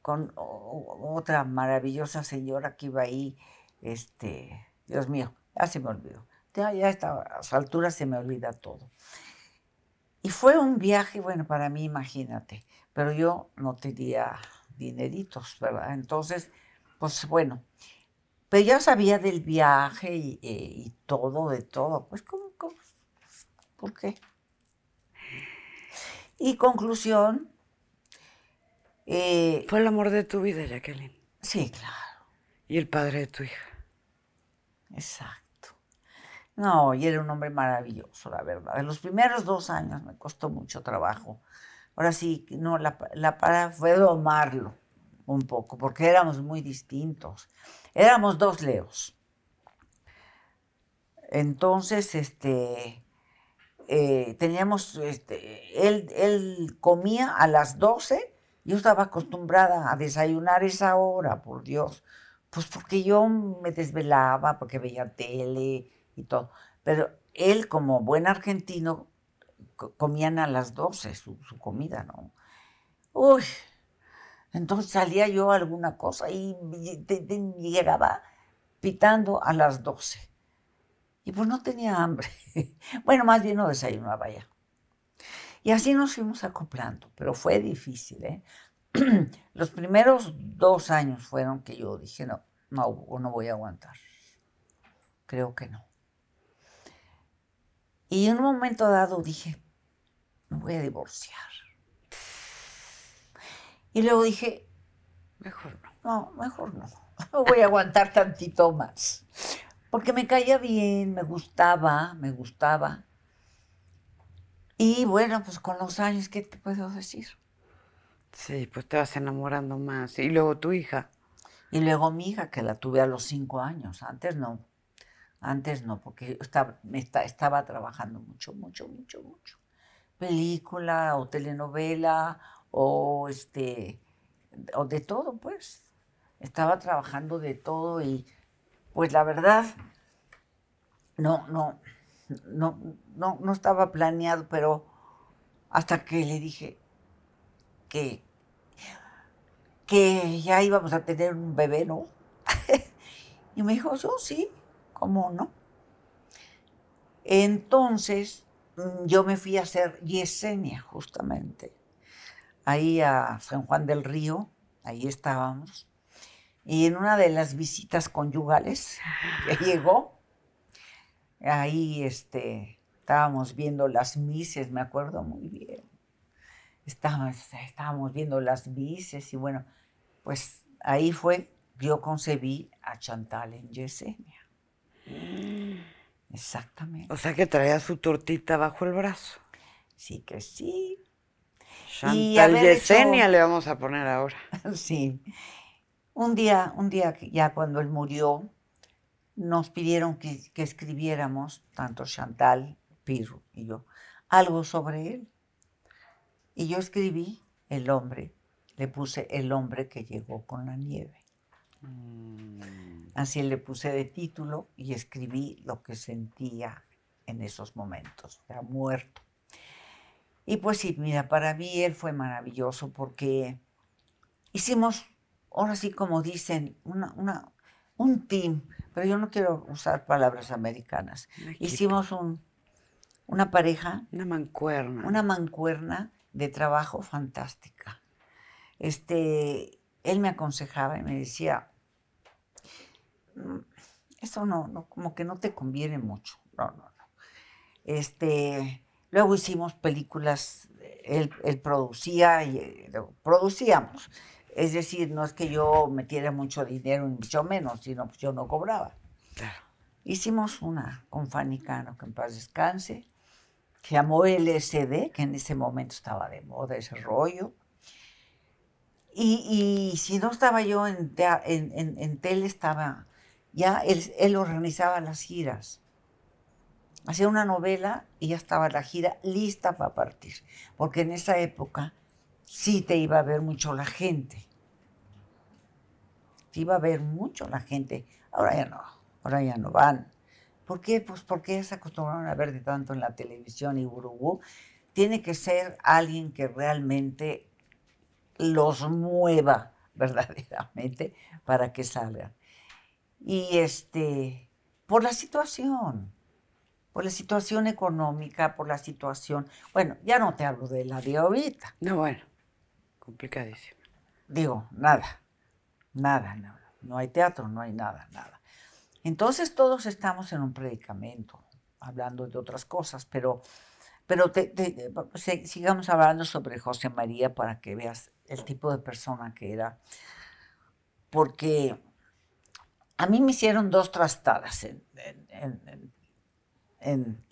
Speaker 2: con otra maravillosa señora que iba ahí, este, Dios mío, ya se me olvidó. Ya, ya a su altura se me olvida todo. Y fue un viaje, bueno, para mí, imagínate, pero yo no tenía dineritos, ¿verdad? Entonces, pues bueno, pero ya sabía del viaje y, eh, todo, de todo. Pues, ¿cómo, ¿cómo? ¿Por qué? Y conclusión. Eh, fue el amor de tu vida, Jacqueline. Sí, claro. Y el padre de tu hija. Exacto. No, y era un hombre maravilloso, la verdad. En los primeros dos años me costó mucho trabajo. Ahora sí, no, la, la para fue domarlo un poco, porque éramos muy distintos. Éramos dos leos. Entonces, este, eh, teníamos, este, él, él, comía a las 12, yo estaba acostumbrada a desayunar esa hora, por Dios, pues porque yo me desvelaba, porque veía tele, y todo. Pero él, como buen argentino, comían a las 12 su, comida, ¿no? Uy, entonces salía yo alguna cosa y llegaba pitando a las 12. Y pues no tenía hambre. Bueno, más bien no desayunaba ya. Y así nos fuimos acoplando, pero fue difícil. ¿eh? Los primeros dos años fueron que yo dije, no, no, no voy a aguantar. Creo que no. Y en un momento dado dije, me voy a divorciar. Y luego dije, mejor no, no, mejor no, no voy a aguantar tantito más. Porque me caía bien, me gustaba, me gustaba. Y bueno, pues con los años, ¿qué te puedo decir? Sí, pues te vas enamorando más. Y luego tu hija. Y luego mi hija, que la tuve a los cinco años. Antes no, antes no, porque estaba, estaba trabajando mucho, mucho, mucho, mucho. Película o telenovela o, este, o de todo, pues. Estaba trabajando de todo y pues la verdad, no, no, no, no, estaba planeado, pero hasta que le dije que, que ya íbamos a tener un bebé, ¿no? y me dijo, yo oh, sí, ¿Cómo no? Entonces mm, yo me fui a hacer Yesenia, justamente, ahí a San Juan del Río, ahí estábamos, y en una de las visitas conyugales ah. que llegó, ahí este, estábamos viendo las mises, me acuerdo muy bien. Estábamos, estábamos viendo las mises y bueno, pues ahí fue, yo concebí a Chantal en Yesenia. Exactamente. O sea que traía su tortita bajo el brazo. Sí que sí.
Speaker 1: Chantal y Yesenia le vamos a poner ahora. sí.
Speaker 2: Un día, un día ya cuando él murió, nos pidieron que, que escribiéramos, tanto Chantal, Pirro y yo, algo sobre él. Y yo escribí el hombre, le puse el hombre que llegó con la nieve. Mm. Así le puse de título y escribí lo que sentía en esos momentos, Era muerto. Y pues sí, mira, para mí él fue maravilloso porque hicimos, ahora sí como dicen, una, una, un team, pero yo no quiero usar palabras americanas. Hicimos un, una pareja. Una mancuerna. Una mancuerna de trabajo fantástica. Este, él me aconsejaba y me decía, mm, eso no, no como que no te conviene mucho. No, no, no. Este, luego hicimos películas, él, producía y eh, producíamos. Es decir, no es que yo metiera mucho dinero ni mucho menos, sino que pues yo no cobraba. Hicimos una con Fanny Cano, que en paz descanse, que llamó LSD, que en ese momento estaba de moda ese rollo. Y, si no estaba yo en, en, en, tele, estaba ya él, organizaba las giras. Hacía una novela y ya estaba la gira lista para partir, porque en esa época sí te iba a ver mucho la gente. Te iba a ver mucho la gente. Ahora ya no, ahora ya no van. ¿Por qué? Pues porque ya se acostumbraron a ver de tanto en la televisión y Uruguay. Tiene que ser alguien que realmente los mueva verdaderamente para que salgan. Y este, por la situación, por la situación económica, por la situación, bueno, ya no te hablo de la de ahorita. No, bueno, complicadísimo. Digo, nada, nada, no, no hay teatro, no hay nada, nada. Entonces todos estamos en un predicamento, hablando de otras cosas, pero, pero te, sigamos hablando sobre José María para que veas el tipo de persona que era, porque a mí me hicieron dos trastadas en,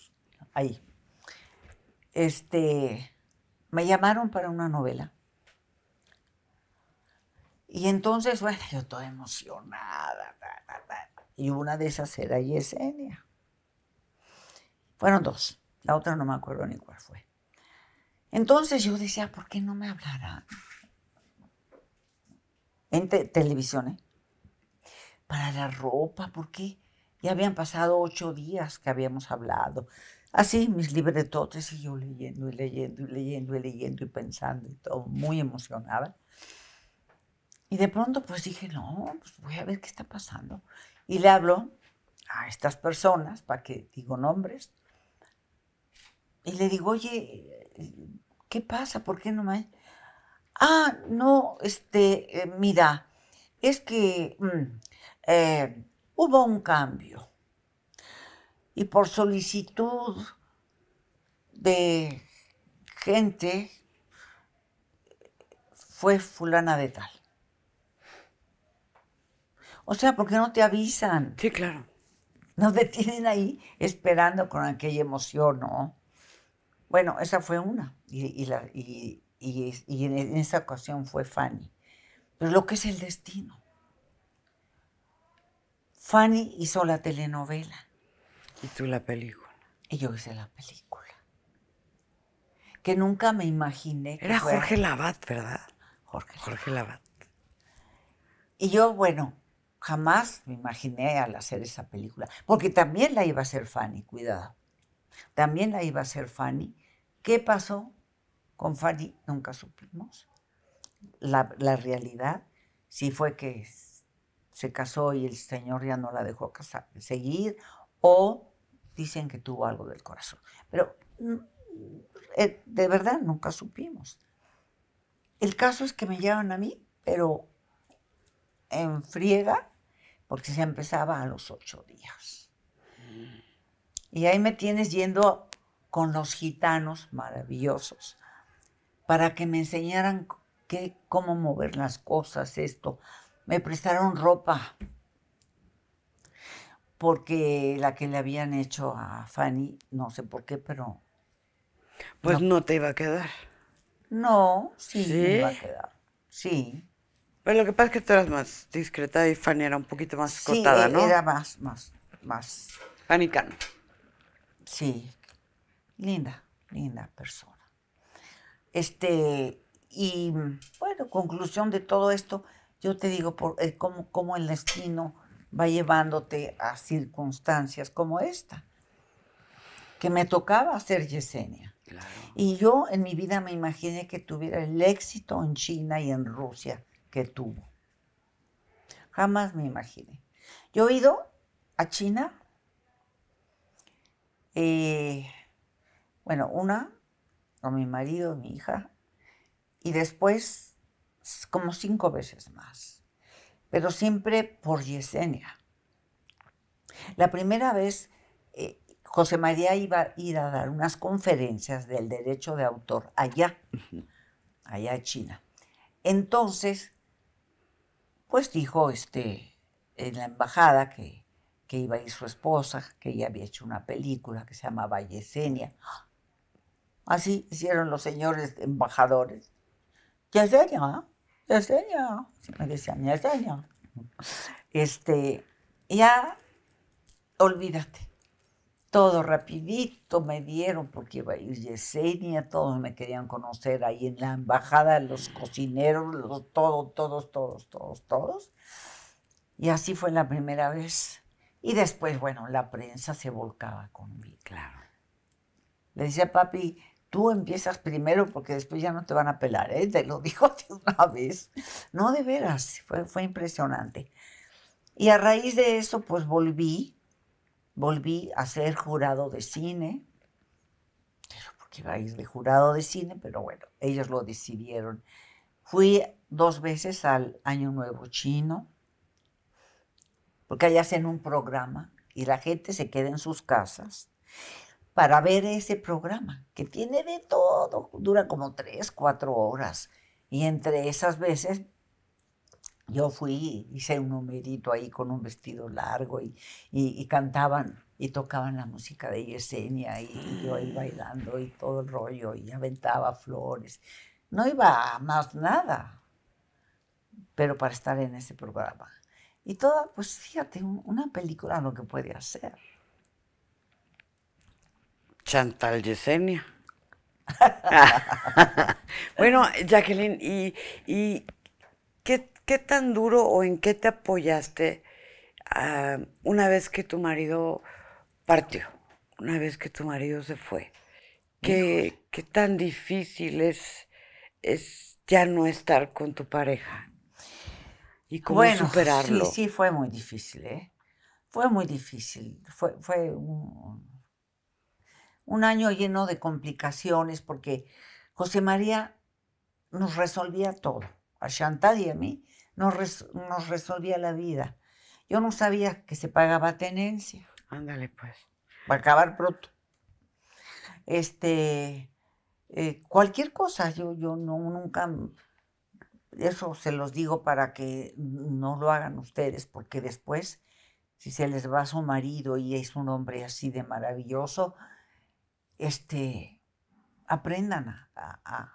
Speaker 2: ahí. Este, me llamaron para una novela. Y entonces, bueno, yo toda emocionada. Y una de esas era Yesenia. Fueron dos. La otra no me acuerdo ni cuál fue. Entonces yo decía, ¿por qué no me hablarán? en televisión, ¿eh? para la ropa, porque ya habían pasado ocho días que habíamos hablado. Así, mis libretotes y yo leyendo y leyendo y leyendo y leyendo y pensando y todo, muy emocionada. Y de pronto pues dije, no, pues voy a ver qué está pasando. Y le hablo a estas personas, para que digo nombres, y le digo, oye, ¿qué pasa? ¿Por qué no me...? ah, no, este, eh, mira, es que mm, eh, hubo un cambio y por solicitud de gente fue fulana de tal. O sea, porque no te avisan. Sí, claro. Nos detienen ahí esperando con aquella emoción, ¿no? Bueno, esa fue una. Y, la, y, en, esa ocasión fue Fanny. Pero lo que es el destino. Fanny hizo la telenovela. Y tú la película.
Speaker 1: Y yo hice la película.
Speaker 2: Que nunca me imaginé que Era Jorge Lavat, ¿verdad? Jorge, Jorge Lavat. Y yo, bueno, jamás me imaginé al hacer esa película. Porque también la iba a hacer Fanny, cuidado. También la iba a hacer Fanny. ¿Qué pasó? Con Fanny nunca supimos. La, realidad Si fue que se casó y el señor ya no la dejó casar, seguir, o dicen que tuvo algo del corazón. Pero mm, eh, de verdad nunca supimos. El caso es que me llevan a mí, pero en friega, porque se empezaba a los ocho días. Mm. Y ahí me tienes yendo con los gitanos maravillosos para que me enseñaran qué, cómo mover las cosas, esto. Me prestaron ropa, porque la que le habían hecho a Fanny, no sé por qué, pero... Pues no, te iba a quedar. No, sí, sí, iba a quedar.
Speaker 1: Sí. Pero lo que pasa es que tú eras más discreta y Fanny era un poquito más cortada, sí, e-, ¿no? era
Speaker 2: más, más, más... Fanny Cano. Sí, linda, linda persona. Este, y bueno, conclusión de todo esto, yo te digo por, eh, cómo, el destino va llevándote a circunstancias como esta, que me tocaba hacer Yesenia. Y yo en mi vida me imaginé que tuviera el éxito en China y en Rusia que tuvo. Jamás me imaginé. Yo he ido a China, eh, bueno, una con mi marido, mi hija, y después como cinco veces más, pero siempre por Yesenia. La primera vez, eh, José María iba a ir a dar unas conferencias del derecho de autor allá, allá en China. Entonces, pues dijo este, en la embajada que, que iba a ir su esposa, que ella había hecho una película que se llamaba Yesenia. Así hicieron los señores embajadores. Yesenia, Yesenia, me decían, Yesenia. Este, ya, olvídate. Todo rapidito me dieron porque iba a ir Yesenia, todos me querían conocer ahí en la embajada, los cocineros, los, todo, todos, todos, todos, todos. Y así fue la primera vez. Y después, bueno, la prensa se volcaba conmigo. Claro. Le decía, papi, Tú empiezas primero porque después ya no te van a pelar, ¿eh? te lo dijo de una vez. No, de veras, fue, fue impresionante. Y a raíz de eso, pues volví, volví a ser jurado de cine, porque iba a ir de jurado de cine, pero bueno, ellos lo decidieron. Fui dos veces al Año Nuevo Chino, porque allá hacen un programa y la gente se queda en sus casas para ver ese programa, que tiene de todo, dura como tres, cuatro horas. Y entre esas veces yo fui, hice un numerito ahí con un vestido largo y, cantaban y tocaban la música de Yesenia y yo ahí bailando y todo el rollo y aventaba flores. No iba más nada, pero para estar en ese programa. Y toda, pues fíjate, una película lo que puede hacer.
Speaker 1: Chantal Yesenia. bueno, Jacqueline, ¿y, qué, tan duro o en qué te apoyaste ah, una vez que tu marido partió, una vez que tu marido se fue? ¿Qué, qué tan difícil es, ya no estar con tu pareja? ¿Y cómo bueno, superarlo? Sí, sí,
Speaker 2: fue muy difícil, ¿eh? Fue muy difícil. Fue, fue un un año lleno de complicaciones porque José María nos resolvía todo. A Chantal y a mí nos, resolvía la vida. Yo no sabía que se pagaba tenencia. Ándale, pues. Para acabar pronto. Este, eh, cualquier cosa, yo, yo no, nunca, mm, eso se los digo para que no lo hagan ustedes, porque después, si se les va su marido y es un hombre así de maravilloso, este, aprendan a,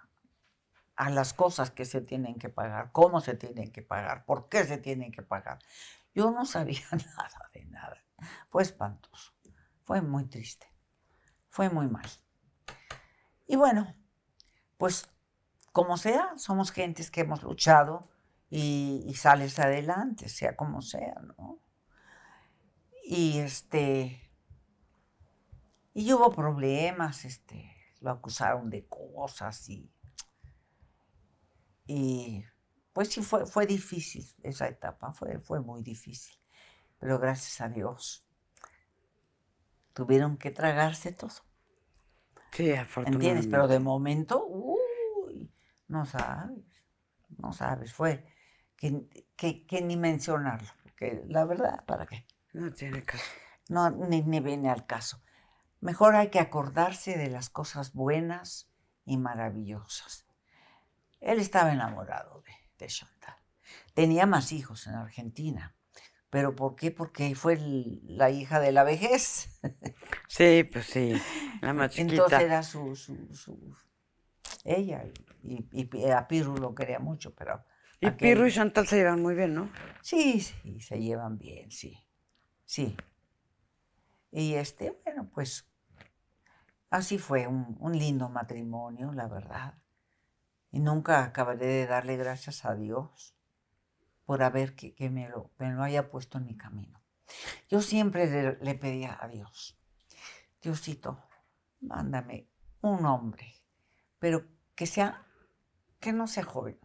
Speaker 2: las cosas que se tienen que pagar, cómo se tienen que pagar, por qué se tienen que pagar. Yo no sabía nada de nada. Fue espantoso. Fue muy triste. Fue muy mal. Y bueno, pues como sea, somos gentes que hemos luchado y, y sales adelante, sea como sea, ¿no? Y este, y hubo problemas, este, lo acusaron de cosas y, y pues sí fue, fue difícil esa etapa, fue, fue muy difícil. Pero gracias a Dios tuvieron que tragarse todo. afortunadamente. ¿Entiendes? Pero de momento, uy, no sabes, no sabes, fue que, ni mencionarlo, porque la verdad, ¿para qué? No tiene caso. No, ni viene al caso. Mejor hay que acordarse de las cosas buenas y maravillosas. Él estaba enamorado de, Chantal. Tenía más hijos en Argentina. ¿Pero por qué? Porque fue la hija de la vejez. Sí, pues sí, la Entonces era su, ella y, a Piru lo quería mucho, pero... Y Piru y Chantal se llevan muy bien, ¿no? Sí, sí, se llevan bien, sí, sí. Y este, bueno, pues Así fue un, lindo matrimonio, la verdad. Y nunca acabaré de darle gracias a Dios por haber que, me, lo, lo, haya puesto en mi camino. Yo siempre le, pedía a Dios, Diosito, mándame un hombre, pero que sea, que no sea joven,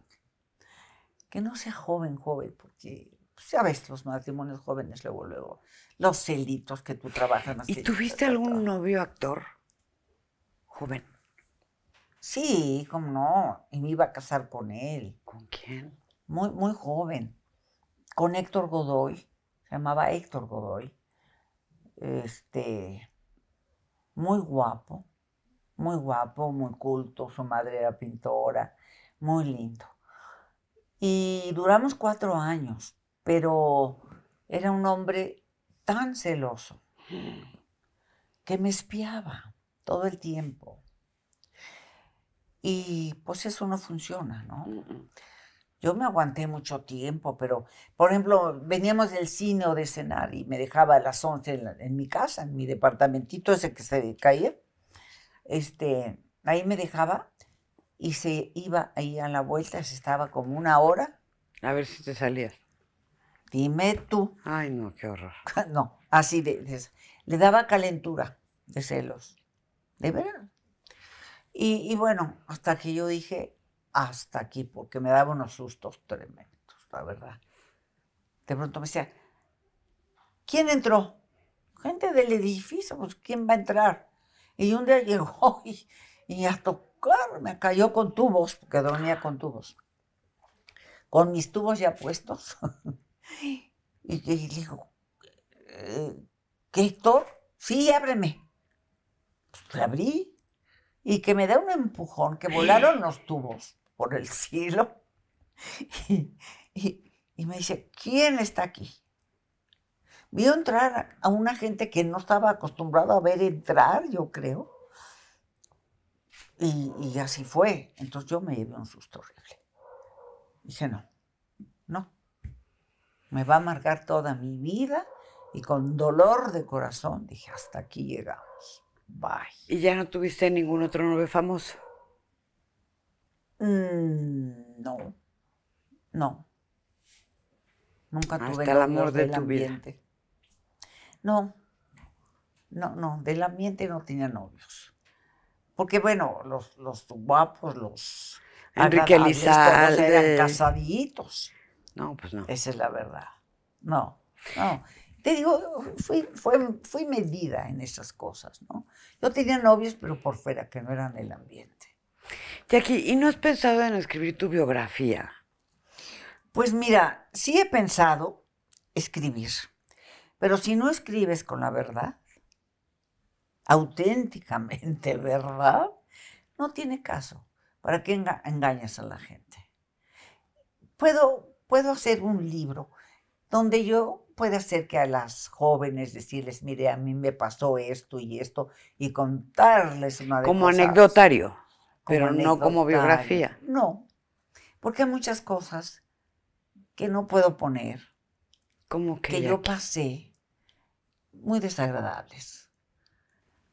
Speaker 2: que no sea joven, joven, porque sabes, pues, los matrimonios jóvenes luego, luego, los celitos que tú trabajas. ¿Y tuviste algún novio actor? joven. Sí, cómo no. Y me iba a casar con él. ¿Con quién? Muy, muy joven. Con Héctor Godoy. Se llamaba Héctor Godoy. Este. Muy guapo. Muy guapo, muy culto. Su madre era pintora. Muy lindo. Y duramos cuatro años. Pero era un hombre tan celoso mm. que me espiaba todo el tiempo. Y pues eso no funciona, ¿no? Yo me aguanté mucho tiempo, pero, por ejemplo, veníamos del cine o de cenar y me dejaba a las 11 en, mi casa, en mi departamentito ese que se caía. Este, ahí me dejaba y se iba ahí a la vuelta, se estaba como una hora. A ver si te salías. Dime tú. Ay, no, qué horror. No, así de le daba calentura de celos de verano. Y, bueno, hasta que yo dije, hasta aquí, porque me daba unos sustos tremendos, la verdad. De pronto me decía, ¿quién entró? Gente del edificio, pues ¿quién va a entrar? Y un día llegó y, a tocar, me cayó con tubos, porque dormía con tubos, con mis tubos ya puestos. y, le digo, eh, ¿qué, Héctor? Sí, ábreme pues abrí y que me da un empujón, que volaron los tubos por el cielo. Y, me dice, ¿quién está aquí? Vi entrar a una gente que no estaba acostumbrado a ver entrar, yo creo. Y, así fue. Entonces yo me llevé un susto horrible. Dije, no, no. Me va a marcar toda mi vida y con dolor de corazón dije, hasta aquí llegamos. ¿Y ya no tuviste ningún otro novio famoso? Mm, no. No. Nunca tuve el amor de del tu ambiente. No. No, no, del ambiente no tenía novios. Porque bueno, los, los guapos, los Enrique eran casaditos. No, pues no. Esa es la verdad. No. No. Te digo, fui, medida en esas cosas, ¿no? Yo tenía novios, pero por fuera, que no eran el ambiente. Jackie, ¿y no has pensado en escribir tu biografía? Pues mira, sí he pensado escribir, pero si no escribes con la verdad, auténticamente verdad, no tiene caso. ¿Para qué engañas a la gente? Puedo, puedo hacer un libro donde yo puede hacer que a las jóvenes decirles, mire, a mí me pasó esto y esto, y contarles una de Como anecdotario,
Speaker 1: pero no como biografía.
Speaker 2: No, porque hay muchas cosas que no puedo poner, que, yo pasé, muy desagradables.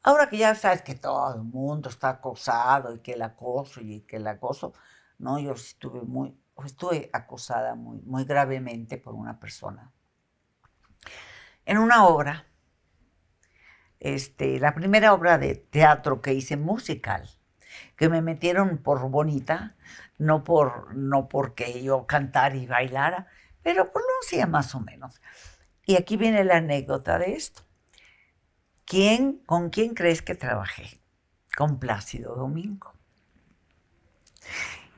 Speaker 2: Ahora que ya sabes que todo el mundo está acosado y que el acoso y que el acoso, no, yo estuve muy, estuve acosada muy, muy gravemente por una persona en una obra, este, la primera obra de teatro que hice musical, que me metieron por bonita, no, por, no porque yo cantara y bailara, pero por lo hacía más o menos. Y aquí viene la anécdota de esto. ¿Quién, ¿Con quién crees que trabajé? Con Plácido Domingo.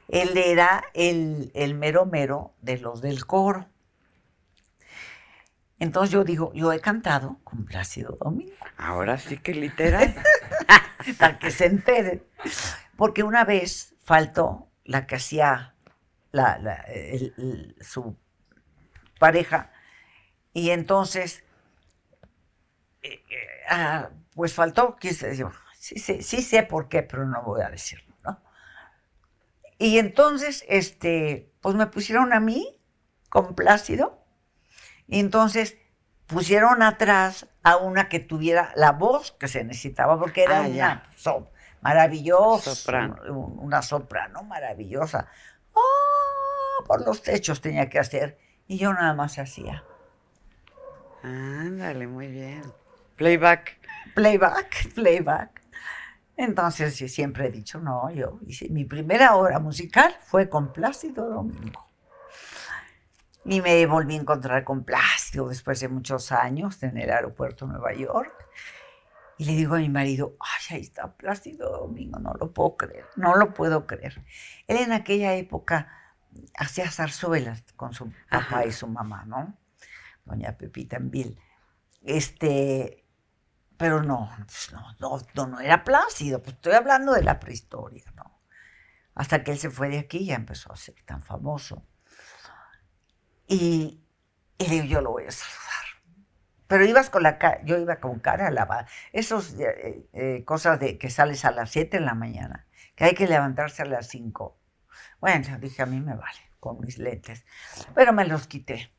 Speaker 2: Él era el, el mero mero de los del coro. Entonces yo digo, yo he cantado con Plácido Domingo. Ahora sí que literal. Para que se enteren. Porque una vez faltó la que hacía su pareja y entonces eh, eh, ah, pues faltó, quise decir, sí, sí, sí sé por qué, pero no voy a decirlo, ¿no? Y entonces, este, pues me pusieron a mí con Plácido entonces pusieron atrás a una que tuviera la voz que se necesitaba, porque era ah, una maravillosa, soprano. una soprano maravillosa. Oh, por los techos tenía que hacer y yo nada más hacía.
Speaker 1: Ándale, muy bien. Playback. Playback, playback.
Speaker 2: Entonces, siempre he dicho, no, yo hice mi primera obra musical fue con Plácido Domingo. Y me volví a encontrar con Plácido después de muchos años en el aeropuerto de Nueva York. Y le digo a mi marido, ay, ahí está Plácido Domingo, no lo puedo creer, no lo puedo creer. Él en aquella época hacía zarzuelas con su papá y su mamá, ¿no? Doña Pepita Bill Este, pero no, pues no, no, no, no, era Plácido, pues estoy hablando de la prehistoria, ¿no? Hasta que él se fue de aquí y ya empezó a ser tan famoso. Y, le digo, yo lo voy a saludar. Pero ibas con la cara, yo iba con cara lavada. Esas eh, eh, cosas de que sales a las 7 en la mañana, que hay que levantarse a las 5. Bueno, dije, a mí me vale, con mis lentes. Pero me los quité.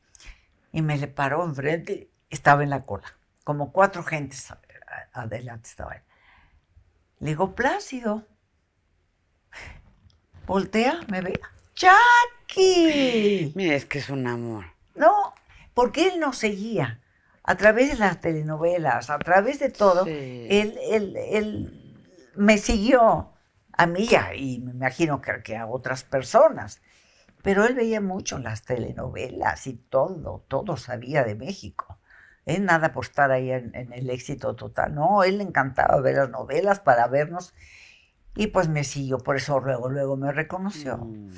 Speaker 2: Y me le paró enfrente, estaba en la cola. Como cuatro gentes adelante estaba él. Le digo, Plácido, voltea, me ve, chat. Mira, es que es un amor. No, porque él nos seguía a través de las telenovelas, a través de todo. Él, él, me siguió a mí y me imagino que, a otras personas. Pero él veía mucho las telenovelas y todo, todo sabía de México. Es nada por estar ahí en, el éxito total. No, él le encantaba ver las novelas para vernos. Y pues me siguió, por eso luego, luego me reconoció. Mm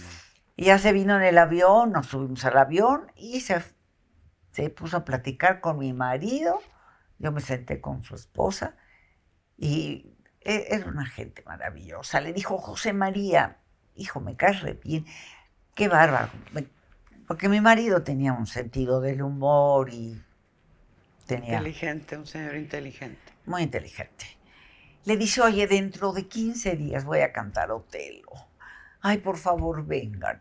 Speaker 2: ya se vino en el avión, nos subimos al avión y se, se puso a platicar con mi marido. Yo me senté con su esposa y e, era una gente maravillosa. Le dijo, José María, hijo, me caes re bien, qué bárbaro. porque mi marido tenía un sentido del humor y tenía... Inteligente, un señor inteligente. Muy inteligente. Le dice, oye, dentro de 15 días voy a cantar Otelo ay, por favor, vengan.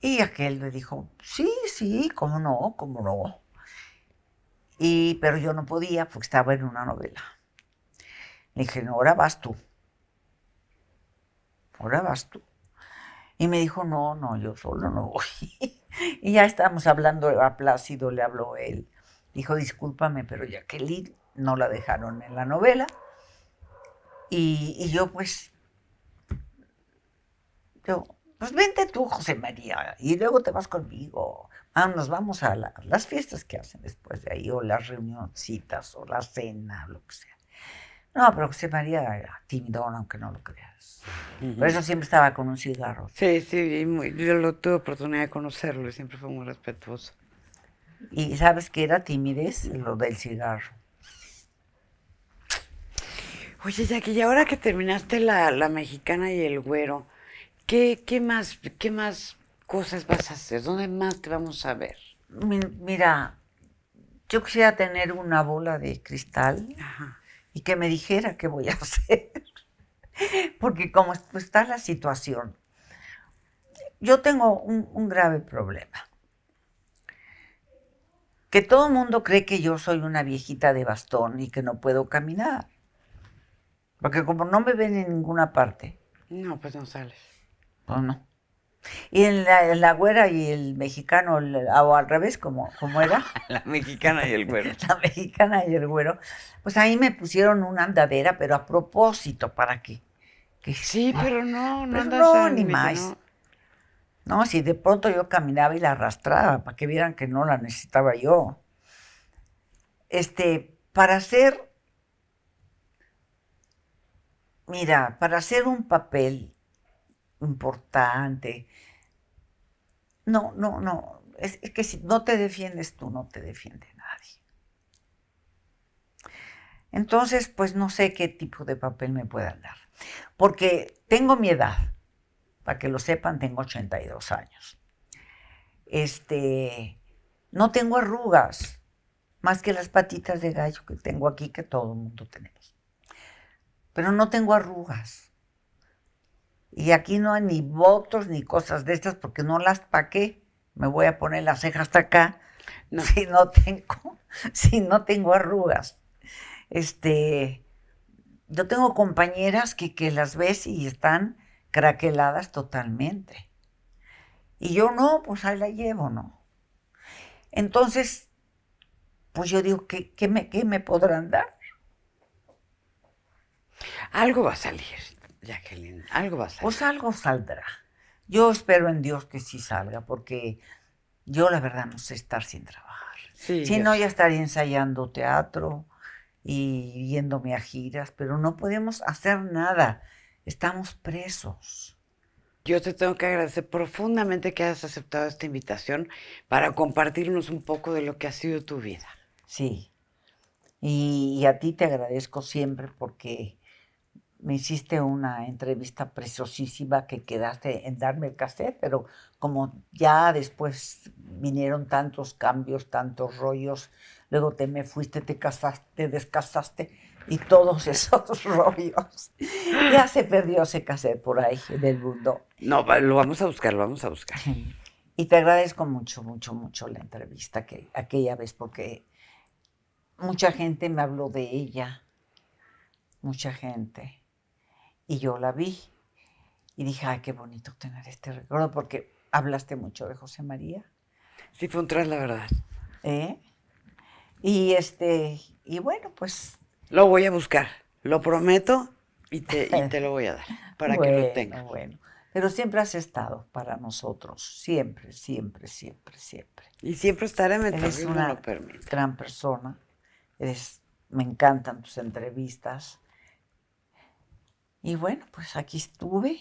Speaker 2: Y aquel me dijo, sí, sí, cómo no, cómo no. Y, pero yo no podía porque estaba en una novela. Le dije, no, ahora vas tú. Ahora vas tú. Y me dijo, no, no, yo solo no voy. y ya estábamos hablando, a Plácido le habló él. Dijo, discúlpame, pero ya que no la dejaron en la novela. y yo pues yo, pues, pues vente tú, José María, y luego te vas conmigo. Ah, nos vamos a las fiestas que hacen después de ahí, o las reunioncitas, o la cena, lo que sea. No, pero José María era tímido, aunque no lo creas. Por eso siempre estaba con un cigarro.
Speaker 1: Sí, sí, muy, yo lo, tuve oportunidad de conocerlo y siempre fue muy respetuoso. Y sabes que era timidez lo del cigarro. Oye, Jackie, y ahora que terminaste la, la mexicana y el güero, ¿Qué,
Speaker 2: más, ¿Qué más cosas vas a hacer? ¿Dónde más te vamos a ver? mira, yo quisiera tener una bola de cristal y que me dijera qué voy a hacer. Porque como pues, está la situación, yo tengo un, un grave problema. Que todo el mundo cree que yo soy una viejita de bastón y que no puedo caminar. Porque como no me ven en ninguna parte. No, pues no sales. ¿O no? Y en la, la, güera y el mexicano, o al revés, como, era.
Speaker 1: la mexicana y el güero.
Speaker 2: la mexicana y el güero. Pues ahí me pusieron una andadera, pero a propósito, ¿para qué? Que, sí, pero no, no pues No, ni más. no, si de pronto yo caminaba y la arrastraba, para que vieran que no la necesitaba yo. Este, para hacer. Mira, para hacer un papel importante. No, no, no. Es, que si no te defiendes tú, no te defiende nadie. Entonces, pues no sé qué tipo de papel me puedan dar. Porque tengo mi edad. Para que lo sepan, tengo 82 años. Este, no tengo arrugas, más que las patitas de gallo que tengo aquí, que todo el mundo tenemos. Pero no tengo arrugas. Y aquí no hay ni votos ni cosas de estas porque no las paqué. Me voy a poner las cejas hasta acá si no tengo, si no tengo arrugas. Este, yo tengo compañeras que, que las ves y están craqueladas totalmente. Y yo no, pues ahí la llevo, ¿no? Entonces, pues yo digo, ¿qué, qué me, qué me podrán dar? Algo va a salir, Jacqueline, algo va a pues salir. Pues algo saldrá. Yo espero en Dios que sí salga, porque yo la verdad no sé estar sin trabajar. Sí, si no, ya estaría ensayando teatro y yéndome a giras, pero no podemos hacer nada. Estamos presos. Yo te tengo
Speaker 1: que agradecer profundamente que hayas aceptado esta invitación para compartirnos un poco de lo
Speaker 2: que ha sido tu vida. Sí. y a ti te agradezco siempre porque me hiciste una entrevista preciosísima que quedaste en darme el cassette, pero como ya después vinieron tantos cambios, tantos rollos, luego te me fuiste, te casaste, te descasaste y todos esos rollos. Ya se perdió ese cassette por ahí del mundo.
Speaker 1: No, lo vamos a buscar, lo vamos a buscar.
Speaker 2: Y te agradezco mucho, mucho, mucho la entrevista que aquella vez porque mucha gente me habló de ella. Mucha gente y yo la vi. Y dije, ay, qué bonito tener este recuerdo, porque hablaste mucho de José María. Sí, fue un tras, la verdad. ¿Eh? Y este, y bueno, pues. Lo voy a buscar,
Speaker 1: lo prometo y te, y te lo voy a dar para que lo tengas. Bueno, pero siempre has
Speaker 2: estado para nosotros, siempre, siempre, siempre, siempre. Y siempre estaré mientras Eres una lo permite. gran persona, eres, me encantan tus entrevistas, y bueno, pues aquí estuve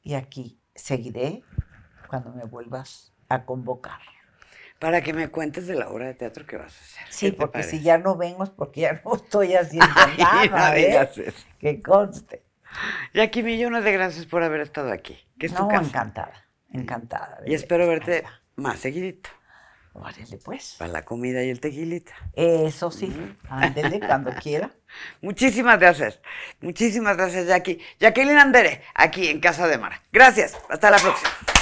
Speaker 2: y aquí seguiré cuando me vuelvas a convocar. Para que me cuentes de la
Speaker 1: obra de teatro que vas a hacer. Sí, porque si
Speaker 2: ya no vengo porque ya no estoy haciendo nada. ¿eh?
Speaker 1: Que conste. Y aquí millones de gracias por haber estado aquí. Que es no, encantada, encantada. Y espero verte más seguidito. Pues. Para la comida y el tequilita. Eso sí, ándele cuando quiera. Muchísimas gracias. Muchísimas gracias, Jackie. Jacqueline Andere, aquí en Casa de Mara. Gracias. Hasta la próxima.